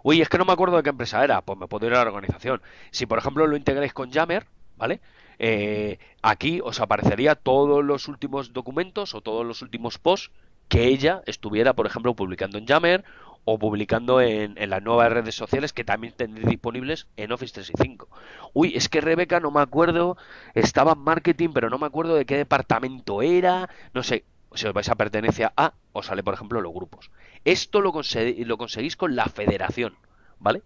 Uy, es que no me acuerdo de qué empresa era, pues me puedo ir a la organización. Si, por ejemplo, lo integráis con Yammer, ¿vale? Eh, aquí os aparecería todos los últimos documentos o todos los últimos posts que ella estuviera, por ejemplo, publicando en Yammer o publicando en, las nuevas redes sociales que también tendréis disponibles en Office 365. Uy, es que Rebeca no me acuerdo, estaba en marketing, pero no me acuerdo de qué departamento era, no sé, si os vais a pertenencia a, os sale, por ejemplo, los grupos. Esto lo, lo conseguís con la federación, ¿vale?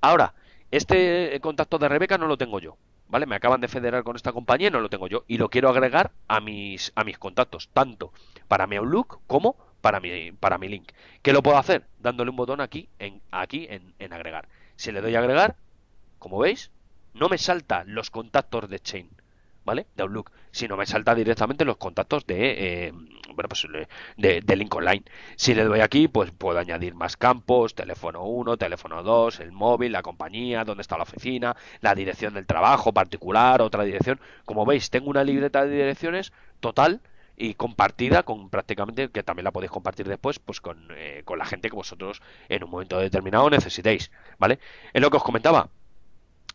Ahora, este contacto de Rebeca no lo tengo yo, ¿vale? Me acaban de federar con esta compañía y no lo tengo yo. Y lo quiero agregar a mis, a mis contactos, tanto para mi Outlook como para mi, para mi link. ¿Qué lo puedo hacer? Dándole un botón aquí, en, aquí en, agregar. Si le doy agregar, como veis, no me salta los contactos de Chain, ¿vale? De Outlook. Si no, me salta directamente los contactos de, eh, bueno, pues de, de Si le doy aquí, pues puedo añadir más campos, teléfono 1, teléfono 2, el móvil, la compañía, dónde está la oficina, la dirección del trabajo particular, otra dirección. Como veis, tengo una libreta de direcciones total y compartida con prácticamente que también la podéis compartir después pues con, eh, con la gente que vosotros en un momento determinado necesitéis vale es lo que os comentaba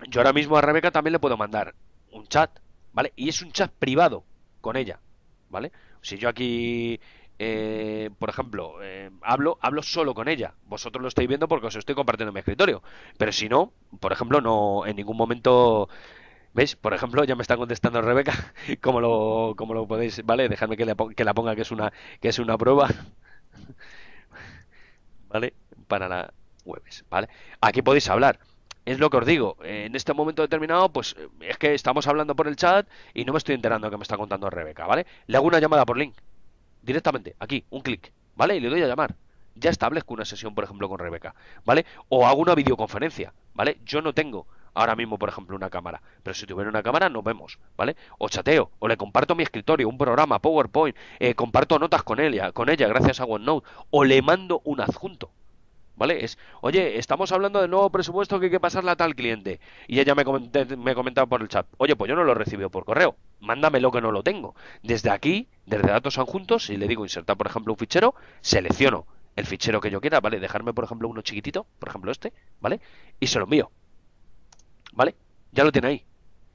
yo ahora mismo a Rebeca también le puedo mandar un chat ¿vale? Y es un chat privado con ella, ¿vale? Si yo aquí, eh, por ejemplo, eh, hablo, hablo solo con ella. Vosotros lo estáis viendo porque os estoy compartiendo en mi escritorio. Pero si no, por ejemplo, no en ningún momento... ¿Veis? Por ejemplo, ya me está contestando Rebeca, como lo, como lo podéis, ¿vale? Dejadme que, la ponga que es una, que es una prueba. ¿Vale? Para la jueves, ¿vale? Aquí podéis hablar es lo que os digo, en este momento determinado, pues eh, es que estamos hablando por el chat y no me estoy enterando de que me está contando Rebeca, ¿vale? Le hago una llamada por link, directamente, aquí, un clic, ¿vale? Y le doy a llamar. Ya establezco una sesión, por ejemplo, con Rebeca, ¿vale? O hago una videoconferencia, ¿vale? Yo no tengo ahora mismo, por ejemplo, una cámara. Pero si tuviera una cámara, nos vemos, ¿vale? O chateo, o le comparto mi escritorio, un programa, PowerPoint, eh, comparto notas con ella, con ella gracias a OneNote, o le mando un adjunto, ¿vale? Es, oye, estamos hablando del nuevo presupuesto que hay que pasarle a tal cliente. Y ella me, comenté, me comentaba por el chat, oye, pues yo no lo he recibido por correo, mándame lo que no lo tengo. Desde aquí, desde datos adjuntos, si le digo insertar, por ejemplo, un fichero, selecciono el fichero que yo quiera, ¿vale? Dejarme, por ejemplo, uno chiquitito, por ejemplo este, ¿vale? Y se lo envío, ¿vale? Ya lo tiene ahí.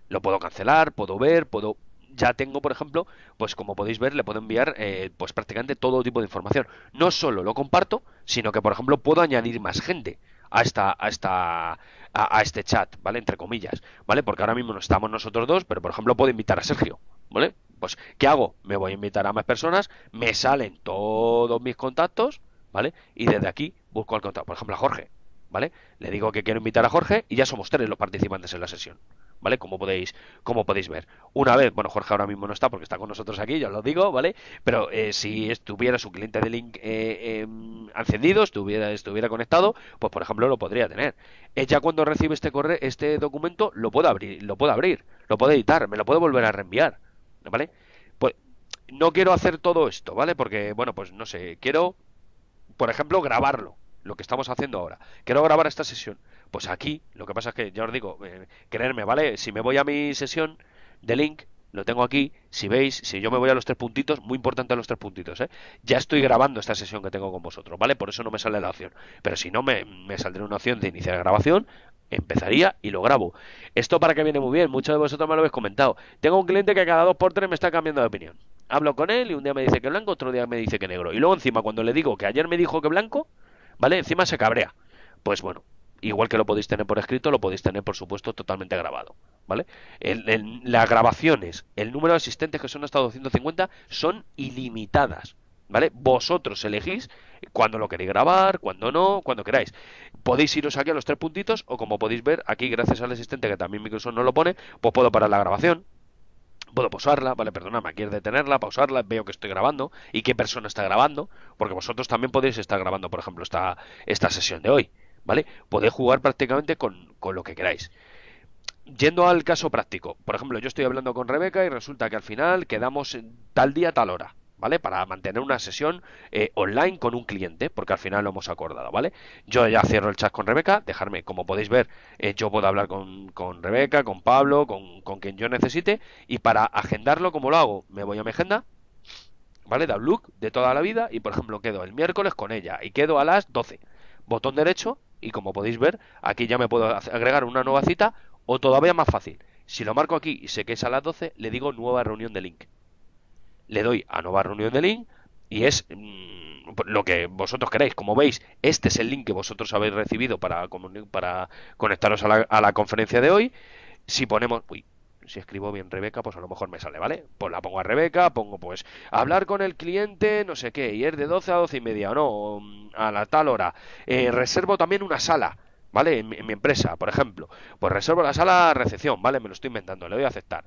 Lo puedo cancelar, puedo ver, puedo ya tengo, por ejemplo, pues como podéis ver, le puedo enviar eh, pues prácticamente todo tipo de información. No solo lo comparto, sino que, por ejemplo, puedo añadir más gente a esta, a esta, a, este chat, ¿vale? Entre comillas, ¿vale? Porque ahora mismo no estamos nosotros dos, pero por ejemplo puedo invitar a Sergio, ¿vale? Pues, ¿qué hago? Me voy a invitar a más personas, me salen todos mis contactos, ¿vale? Y desde aquí busco al contacto, por ejemplo, a Jorge, ¿vale? Le digo que quiero invitar a Jorge y ya somos tres los participantes en la sesión. ¿vale? Como podéis, como podéis ver. Una vez, bueno, Jorge ahora mismo no está porque está con nosotros aquí, ya os lo digo, ¿vale? Pero eh, si estuviera su cliente de Link eh, em, encendido, estuviera, estuviera conectado, pues por ejemplo lo podría tener. Eh, ya cuando recibe este correo, este documento, lo puedo abrir, lo puedo abrir, lo puedo editar, me lo puedo volver a reenviar, ¿vale? Pues no quiero hacer todo esto, ¿vale? Porque, bueno, pues no sé, quiero, por ejemplo, grabarlo, lo que estamos haciendo ahora. Quiero grabar esta sesión. Pues aquí, lo que pasa es que, ya os digo, eh, creerme, ¿vale? Si me voy a mi sesión de link, lo tengo aquí, si veis, si yo me voy a los tres puntitos, muy importante los tres puntitos, ¿eh? ya estoy grabando esta sesión que tengo con vosotros, ¿vale? Por eso no me sale la opción, pero si no me, me saldría una opción de iniciar grabación, empezaría y lo grabo. Esto para que viene muy bien, muchos de vosotros me lo habéis comentado. Tengo un cliente que cada dos por tres me está cambiando de opinión. Hablo con él y un día me dice que blanco, otro día me dice que negro. Y luego encima, cuando le digo que ayer me dijo que blanco, ¿vale? Encima se cabrea. Pues bueno, igual que lo podéis tener por escrito, lo podéis tener, por supuesto, totalmente grabado. ¿Vale? En las grabaciones, el número de asistentes que son hasta 250 son ilimitadas. ¿Vale? Vosotros elegís cuando lo queréis grabar, cuando no, cuando queráis. Podéis iros aquí a los tres puntitos o como podéis ver aquí, gracias al asistente que también Microsoft no lo pone, pues puedo parar la grabación, puedo pausarla, vale, perdonadme, aquí detenerla, pausarla, veo que estoy grabando y qué persona está grabando, porque vosotros también podéis estar grabando, por ejemplo, esta, esta sesión de hoy. Podéis jugar prácticamente con, lo que queráis. Yendo al caso práctico, por ejemplo, yo estoy hablando con Rebeca y resulta que al final quedamos tal día, tal hora, ¿vale? Para mantener una sesión eh, online con un cliente, porque al final lo hemos acordado, ¿vale? Yo ya cierro el chat con Rebeca, dejarme, como podéis ver, eh, yo puedo hablar con, Rebeca, con Pablo, con, con, quien yo necesite, y para agendarlo, como lo hago? Me voy a mi agenda, ¿vale? Da un look de toda la vida y, por ejemplo, quedo el miércoles con ella y quedo a las 12. Botón derecho, y como podéis ver, aquí ya me puedo agregar una nueva cita o todavía más fácil. Si lo marco aquí y sé que es a las 12, le digo nueva reunión de link. Le doy a nueva reunión de link y es mm, lo que vosotros queréis. Como veis, este es el link que vosotros habéis recibido para, para conectaros a la, conferencia de hoy. Si ponemos si escribo bien Rebeca, pues a lo mejor me sale, ¿vale? Pues la pongo a Rebeca, pongo pues hablar con el cliente, no sé qué, y es de 12 a 12 y media, ¿o no? a la tal hora. Eh, reservo también una sala. ¿Vale? En mi, empresa, por ejemplo. Pues reservo la sala recepción, ¿vale? Me lo estoy inventando, le doy a aceptar.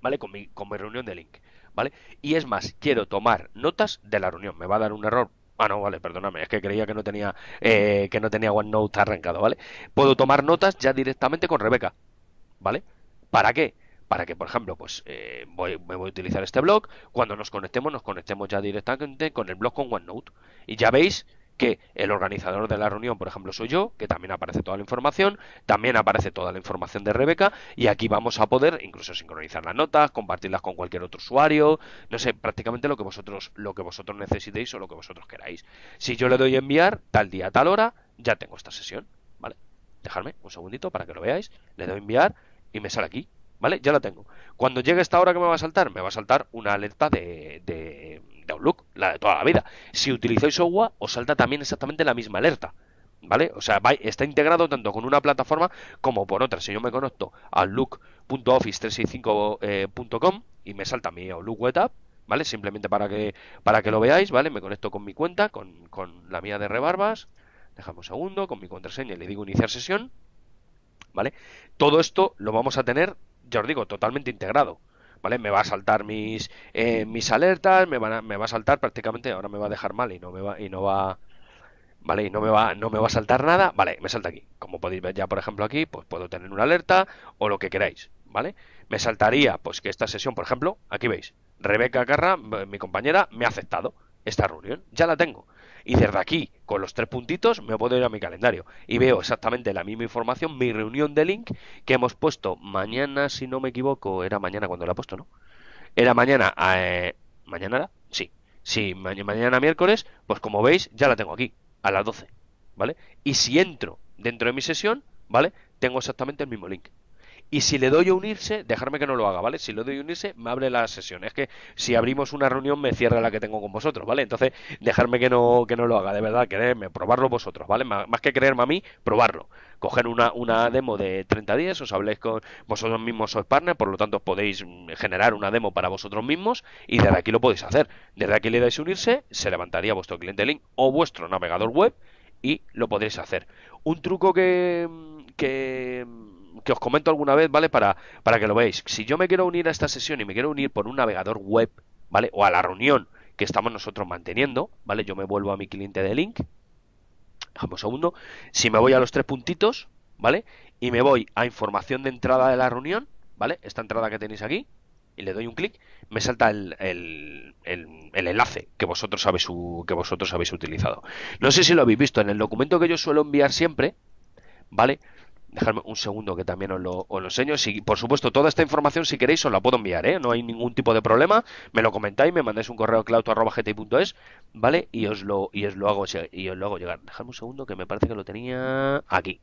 ¿Vale? Con mi, con mi reunión de link. ¿Vale? Y es más, quiero tomar notas de la reunión. Me va a dar un error Ah, no, vale, perdóname, es que creía que no tenía eh, que no tenía OneNote arrancado, ¿vale? Puedo tomar notas ya directamente con Rebeca, ¿vale? ¿Para qué? Para que, por ejemplo, pues eh, voy, me voy a utilizar este blog. Cuando nos conectemos, nos conectemos ya directamente con el blog con OneNote. Y ya veis que el organizador de la reunión, por ejemplo, soy yo, que también aparece toda la información, también aparece toda la información de Rebeca, y aquí vamos a poder incluso sincronizar las notas, compartirlas con cualquier otro usuario, no sé, prácticamente lo que vosotros, lo que vosotros necesitéis o lo que vosotros queráis. Si yo le doy enviar tal día, tal hora, ya tengo esta sesión, ¿vale? Dejadme un segundito para que lo veáis, le doy enviar y me sale aquí. ¿Vale? Ya la tengo. Cuando llegue esta hora que me va a saltar, me va a saltar una alerta de, de, Outlook, la de toda la vida. Si utilizáis OWA, os salta también exactamente la misma alerta. ¿Vale? O sea, está integrado tanto con una plataforma como por otra. Si yo me conecto a outlookoffice 365com eh, y me salta mi Outlook Web ¿vale? Simplemente para que, para que lo veáis, ¿vale? Me conecto con mi cuenta, con, con la mía de Rebarbas. Dejamos un segundo, con mi contraseña le digo iniciar sesión. ¿vale? Todo esto lo vamos a tener, ya os digo, totalmente integrado. ¿Vale? Me va a saltar mis, eh, mis alertas, me, me va a saltar prácticamente, ahora me va a dejar mal y no me va, y no va, ¿vale? Y no me va, no me va a saltar nada, vale, me salta aquí. Como podéis ver ya, por ejemplo, aquí, pues puedo tener una alerta o lo que queráis, ¿vale? Me saltaría, pues que esta sesión, por ejemplo, aquí veis, Rebeca Carra, mi compañera, me ha aceptado esta reunión, ya la tengo. Y desde aquí, con los tres puntitos, me puedo ir a mi calendario y veo exactamente la misma información, mi reunión de link que hemos puesto mañana, si no me equivoco, era mañana cuando la he puesto, ¿no? Era mañana, eh, ¿mañana Sí, sí, mañana miércoles, pues como veis, ya la tengo aquí, a las 12, ¿vale? Y si entro dentro de mi sesión, ¿vale? Tengo exactamente el mismo link y si le doy a unirse, dejarme que no lo haga, ¿vale? Si le doy a unirse, me abre la sesión. Es que si abrimos una reunión, me cierra la que tengo con vosotros, ¿vale? Entonces, dejarme que no, que no lo haga, de verdad, creerme, probarlo vosotros, ¿vale? Más que creerme a mí, probarlo. Coger una, una demo de 30 días, os habléis con vosotros mismos, sois partner, por lo tanto podéis mm, generar una demo para vosotros mismos y desde aquí lo podéis hacer. Desde aquí le dais a unirse, se levantaría vuestro cliente link o vuestro navegador web y lo podéis hacer. Un truco que, mm, que mm, que os comento alguna vez, ¿vale? Para, para que lo veáis. Si yo me quiero unir a esta sesión y me quiero unir por un navegador web, ¿vale? O a la reunión que estamos nosotros manteniendo, ¿vale? Yo me vuelvo a mi cliente de link. Dejamos segundo. Si me voy a los tres puntitos, ¿vale? Y me voy a información de entrada de la reunión, ¿vale? Esta entrada que tenéis aquí, y le doy un clic, me salta el, el, el, enlace que vosotros, habéis, que vosotros habéis utilizado. No sé si lo habéis visto en el documento que yo suelo enviar siempre, ¿vale? Dejadme un segundo que también os lo, enseño. por supuesto, toda esta información, si queréis, os la puedo enviar, ¿eh? No hay ningún tipo de problema. Me lo comentáis, me mandáis un correo a clauto.gti.es, ¿vale? Y os lo, y os lo hago y os lo hago llegar. Dejadme un segundo que me parece que lo tenía aquí.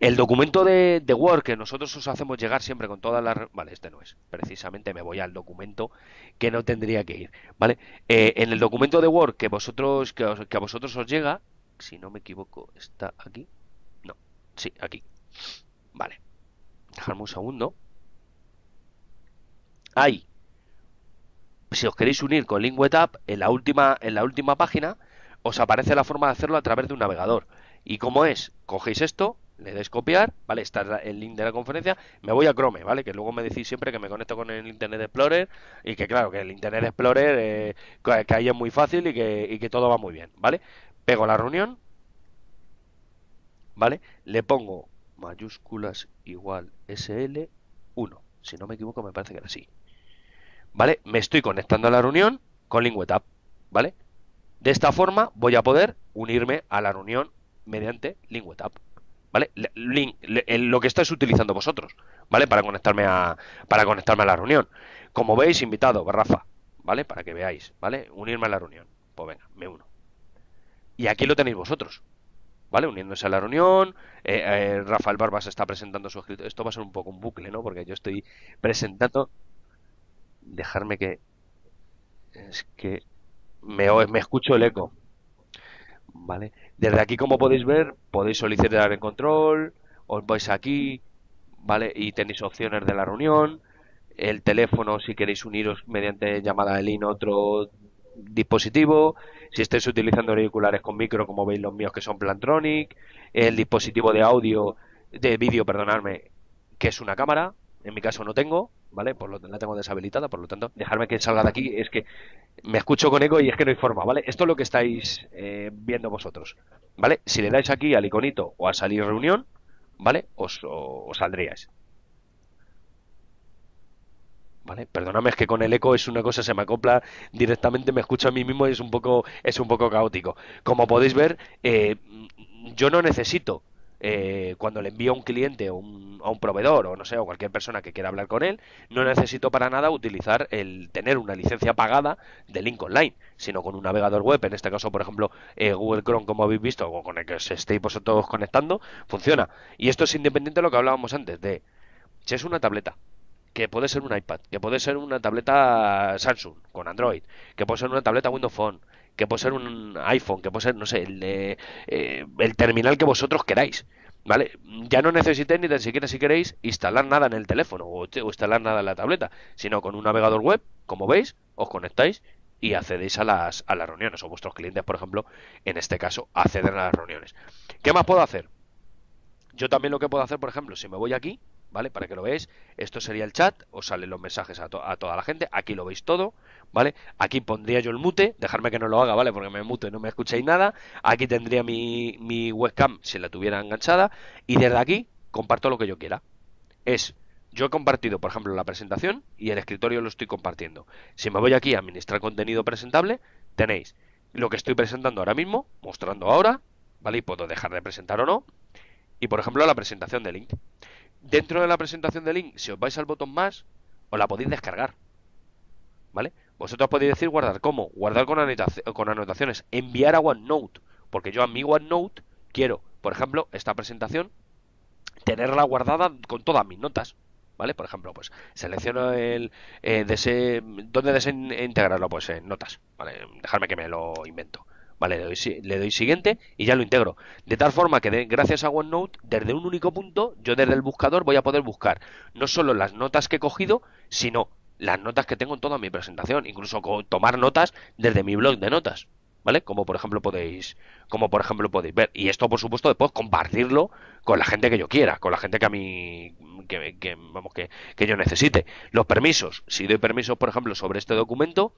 El documento de, Word que nosotros os hacemos llegar siempre con todas las... Vale, este no es. Precisamente me voy al documento que no tendría que ir. ¿Vale? Eh, en el documento de Word que, vosotros, que a vosotros os llega, si no me equivoco, está aquí. No, sí, aquí. Vale. Dejadme un segundo. Ahí. Si os queréis unir con LingWetApp en la última, en la última página os aparece la forma de hacerlo a través de un navegador. ¿Y como es? Cogéis esto, le dais copiar, ¿vale? Está el link de la conferencia, me voy a Chrome, ¿vale? Que luego me decís siempre que me conecto con el Internet Explorer y que claro, que el Internet Explorer, eh, que ahí es muy fácil y que, y que todo va muy bien, ¿vale? Pego la reunión, ¿vale? Le pongo mayúsculas igual SL 1. Si no me equivoco, me parece que era así. ¿Vale? Me estoy conectando a la reunión con Lingwetap, ¿Vale? De esta forma voy a poder unirme a la reunión mediante Lingüetap. ¿Vale? Link, lo que estáis utilizando vosotros, ¿vale? Para conectarme a, para conectarme a la reunión. Como veis, invitado, Rafa, ¿vale? Para que veáis, ¿vale? Unirme a la reunión. Pues venga, me uno. Y aquí lo tenéis vosotros. ¿vale? Uniéndose a la reunión, eh, eh, Rafael Barbas está presentando su escrito. Esto va a ser un poco un bucle, ¿no? Porque yo estoy presentando. Dejarme que. Es que. Me, me escucho el eco. ¿Vale? Desde aquí, como podéis ver, podéis solicitar el control, os vais aquí, ¿vale? Y tenéis opciones de la reunión. El teléfono, si queréis uniros mediante llamada de línea, otro dispositivo, si estáis utilizando auriculares con micro, como veis los míos que son Plantronic, el dispositivo de audio, de vídeo, perdonadme, que es una cámara, en mi caso no tengo, ¿vale? Por lo la tengo deshabilitada, por lo tanto, dejarme que salga de aquí es que me escucho con eco y es que no hay forma, ¿vale? Esto es lo que estáis eh, viendo vosotros, ¿vale? Si le dais aquí al iconito o a salir reunión, ¿vale? os saldríais. Perdóname, es que con el eco es una cosa, se me acopla directamente, me escucho a mí mismo y es un poco, es un poco caótico. Como podéis ver, eh, yo no necesito eh, cuando le envío a un cliente o a un proveedor o no sé, o cualquier persona que quiera hablar con él, no necesito para nada utilizar el tener una licencia pagada de link online, sino con un navegador web, en este caso, por ejemplo, eh, Google Chrome, como habéis visto, o con el que os estéis vosotros conectando, funciona. Y esto es independiente de lo que hablábamos antes, de si es una tableta, que puede ser un iPad, que puede ser una tableta Samsung con Android, que puede ser una tableta Windows Phone, que puede ser un iPhone, que puede ser, no sé, eh, el, terminal que vosotros queráis. ¿Vale? Ya no necesitéis ni tan siquiera, si queréis, instalar nada en el teléfono o, o, instalar nada en la tableta, sino con un navegador web, como veis, os conectáis y accedéis a las, a las reuniones. O vuestros clientes, por ejemplo, en este caso, acceden a las reuniones. ¿Qué más puedo hacer? Yo también lo que puedo hacer, por ejemplo, si me voy aquí, ¿vale? Para que lo veáis, esto sería el chat, os salen los mensajes a, toda la gente, aquí lo veis todo, ¿vale? Aquí pondría yo el mute, dejarme que no lo haga, ¿vale? Porque me mute, no me escucháis nada, aquí tendría mi, webcam si la tuviera enganchada, y desde aquí comparto lo que yo quiera. Es, yo he compartido, por ejemplo, la presentación y el escritorio lo estoy compartiendo. Si me voy aquí a administrar contenido presentable, tenéis lo que estoy presentando ahora mismo, mostrando ahora, ¿vale? Y puedo dejar de presentar o no. Y por ejemplo, la presentación de link dentro de la presentación del link, si os vais al botón más, os la podéis descargar. ¿Vale? Vosotros podéis decir guardar como, guardar con, anotaciones, enviar a OneNote, porque yo a mi OneNote quiero, por ejemplo, esta presentación, tenerla guardada con todas mis notas. ¿Vale? Por ejemplo, pues selecciono el eh, dese... ¿dónde deseo integrarlo? Pues en notas, ¿vale? Dejarme que me lo invento. Vale, le doy, siguiente y ya lo integro. De tal forma que gracias a OneNote, desde un único punto, yo desde el buscador voy a poder buscar no solo las notas que he cogido, sino las notas que tengo en toda mi presentación, incluso tomar notas desde mi blog de notas. ¿vale? Como por ejemplo podéis, como por ejemplo podéis ver. Y esto, por supuesto, después compartirlo con la gente que yo quiera, con la gente que a mí, que, vamos, que, yo necesite. Los permisos, si doy permisos, por ejemplo, sobre este documento,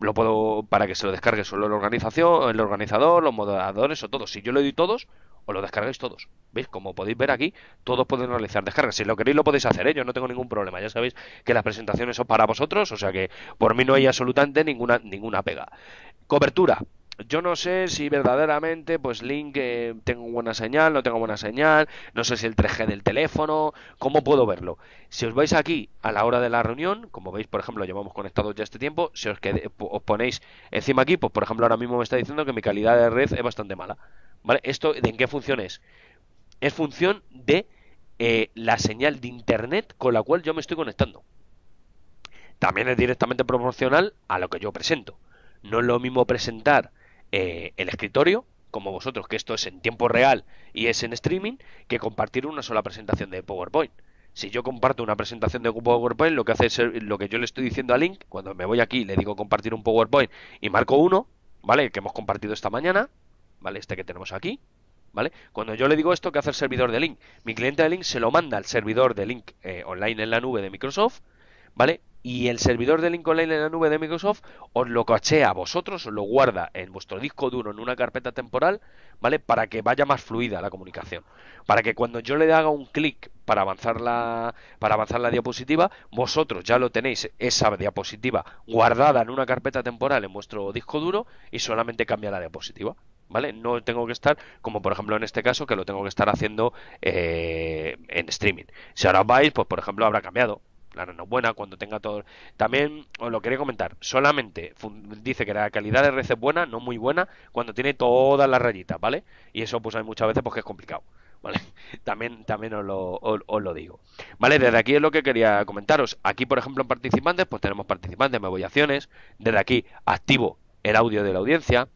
lo puedo, para que se lo descargue solo la organización, el organizador, los moderadores o todos. Si yo lo doy todos, os lo descargáis todos. ¿Veis? Como podéis ver aquí, todos pueden realizar descargas. Si lo queréis, lo podéis hacer, yo no tengo ningún problema. Ya sabéis que las presentaciones son para vosotros, o sea que por mí no hay absolutamente ninguna, ninguna pega. Cobertura yo no sé si verdaderamente, pues Link, eh, tengo buena señal, no tengo buena señal, no sé si el 3G del teléfono, cómo puedo verlo. Si os vais aquí a la hora de la reunión, como veis, por ejemplo, llevamos conectados ya este tiempo, si os, os ponéis encima aquí, pues por ejemplo, ahora mismo me está diciendo que mi calidad de red es bastante mala. ¿Vale? ¿Esto en qué función es? Es función de eh, la señal de internet con la cual yo me estoy conectando. También es directamente proporcional a lo que yo presento. No es lo mismo presentar eh, el escritorio, como vosotros, que esto es en tiempo real y es en streaming, que compartir una sola presentación de PowerPoint. Si yo comparto una presentación de PowerPoint, lo que hace es lo que yo le estoy diciendo a Link, cuando me voy aquí, le digo compartir un PowerPoint y marco uno, ¿vale? que hemos compartido esta mañana, ¿vale? Este que tenemos aquí, ¿vale? Cuando yo le digo esto, que hace el servidor de Link? Mi cliente de Link se lo manda al servidor de Link eh, online en la nube de Microsoft, ¿vale? y el servidor de Lincoln en la nube de Microsoft os lo cachea a vosotros, os lo guarda en vuestro disco duro en una carpeta temporal, ¿vale? Para que vaya más fluida la comunicación. Para que cuando yo le haga un clic para avanzar la para avanzar la diapositiva, vosotros ya lo tenéis esa diapositiva guardada en una carpeta temporal en vuestro disco duro y solamente cambia la diapositiva. ¿Vale? No tengo que estar, como por ejemplo en este caso, que lo tengo que estar haciendo eh, en streaming. Si ahora vais, pues por ejemplo habrá cambiado, la buena cuando tenga todo. También os lo quería comentar, solamente dice que la calidad de red es buena, no muy buena, cuando tiene todas las rayitas, ¿vale? Y eso pues hay muchas veces porque pues, es complicado. ¿Vale? También, también os lo, lo digo. Vale, desde aquí es lo que quería comentaros. Aquí, por ejemplo, en participantes, pues tenemos participantes, me voy a acciones. Desde aquí activo el audio de la audiencia.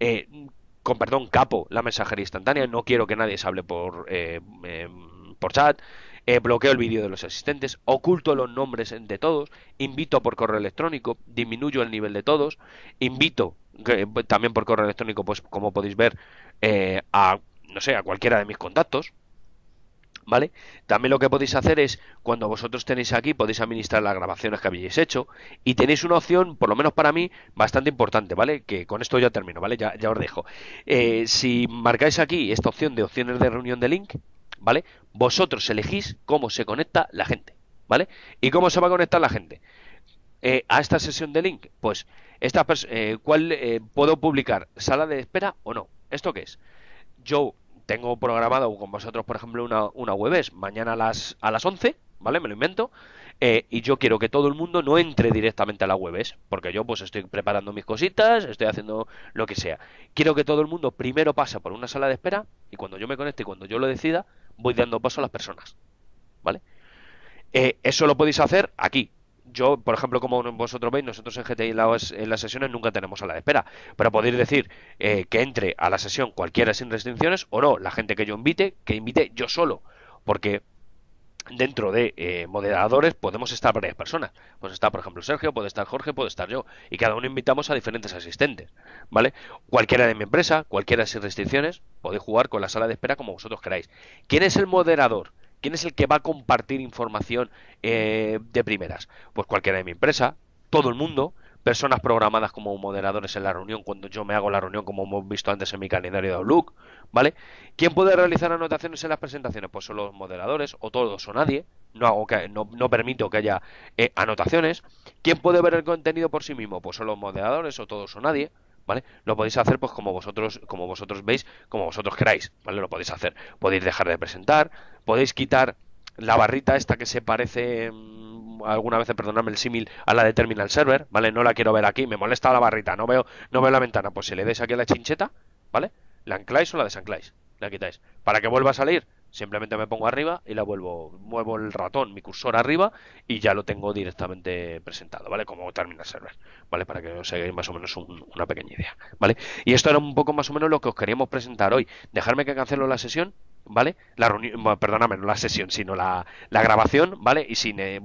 Eh, con perdón, capo la mensajería instantánea. No quiero que nadie se hable por, eh, eh, por chat. Eh, bloqueo el vídeo de los asistentes, oculto los nombres de todos, invito por correo electrónico, disminuyo el nivel de todos, invito eh, pues, también por correo electrónico, pues como podéis ver, eh, a no sé, a cualquiera de mis contactos, ¿vale? También lo que podéis hacer es, cuando vosotros tenéis aquí, podéis administrar las grabaciones que habéis hecho y tenéis una opción, por lo menos para mí, bastante importante, ¿vale? Que con esto ya termino, ¿vale? Ya, ya os dejo. si marcáis aquí esta opción de opciones de reunión de link, ¿vale? Vosotros elegís cómo se conecta la gente, ¿vale? ¿Y cómo se va a conectar la gente? Eh, a esta sesión de link, pues, esta eh, ¿cuál eh, puedo publicar? ¿Sala de espera o no? ¿Esto qué es? Yo tengo programado con vosotros, por ejemplo, una, una web mañana a las, a las 11, ¿vale? Me lo invento. Eh, y yo quiero que todo el mundo no entre directamente a la web, Porque yo pues estoy preparando mis cositas, estoy haciendo lo que sea. Quiero que todo el mundo primero pase por una sala de espera y cuando yo me conecte y cuando yo lo decida, voy dando paso a las personas, ¿vale? Eh, eso lo podéis hacer aquí, yo, por ejemplo, como vosotros veis, nosotros en GTI en las sesiones nunca tenemos sala de espera. Pero podéis decir eh, que entre a la sesión cualquiera sin restricciones o no, la gente que yo invite, que invite yo solo. Porque dentro de eh, moderadores podemos estar varias personas. Pues está, por ejemplo, Sergio, puede estar Jorge, puede estar yo. Y cada uno invitamos a diferentes asistentes, ¿vale? Cualquiera de mi empresa, cualquiera sin restricciones, podéis jugar con la sala de espera como vosotros queráis. ¿Quién es el moderador? ¿Quién es el que va a compartir información eh, de primeras? Pues cualquiera de mi empresa, todo el mundo, personas programadas como moderadores en la reunión cuando yo me hago la reunión como hemos visto antes en mi calendario de Outlook, ¿vale? ¿Quién puede realizar anotaciones en las presentaciones? Pues solo los moderadores o todos o nadie. No, hago que, no, permito que haya eh, anotaciones. ¿Quién puede ver el contenido por sí mismo? Pues solo los moderadores o todos o nadie. ¿Vale? Lo podéis hacer pues como vosotros, como vosotros veis, como vosotros queráis, ¿vale? Lo podéis hacer. Podéis dejar de presentar, podéis quitar la barrita esta que se parece mm, alguna vez, perdonadme el símil, a la de terminal server, ¿vale? No la quiero ver aquí, me molesta la barrita, no veo, no veo la ventana. Pues si le dais aquí a la chincheta, ¿vale? La ancláis o la desancláis, la quitáis. Para que vuelva a salir, simplemente me pongo arriba y la vuelvo, muevo el ratón, mi cursor arriba y ya lo tengo directamente presentado, ¿vale? Como terminal server, ¿vale? Para que os hagáis más o menos una pequeña idea, ¿vale? Y esto era un poco más o menos lo que os queríamos presentar hoy. Dejarme que cancelo la sesión, ¿vale? La reunión, perdóname, no la sesión, sino la, la grabación, ¿vale? Y sin... Eh,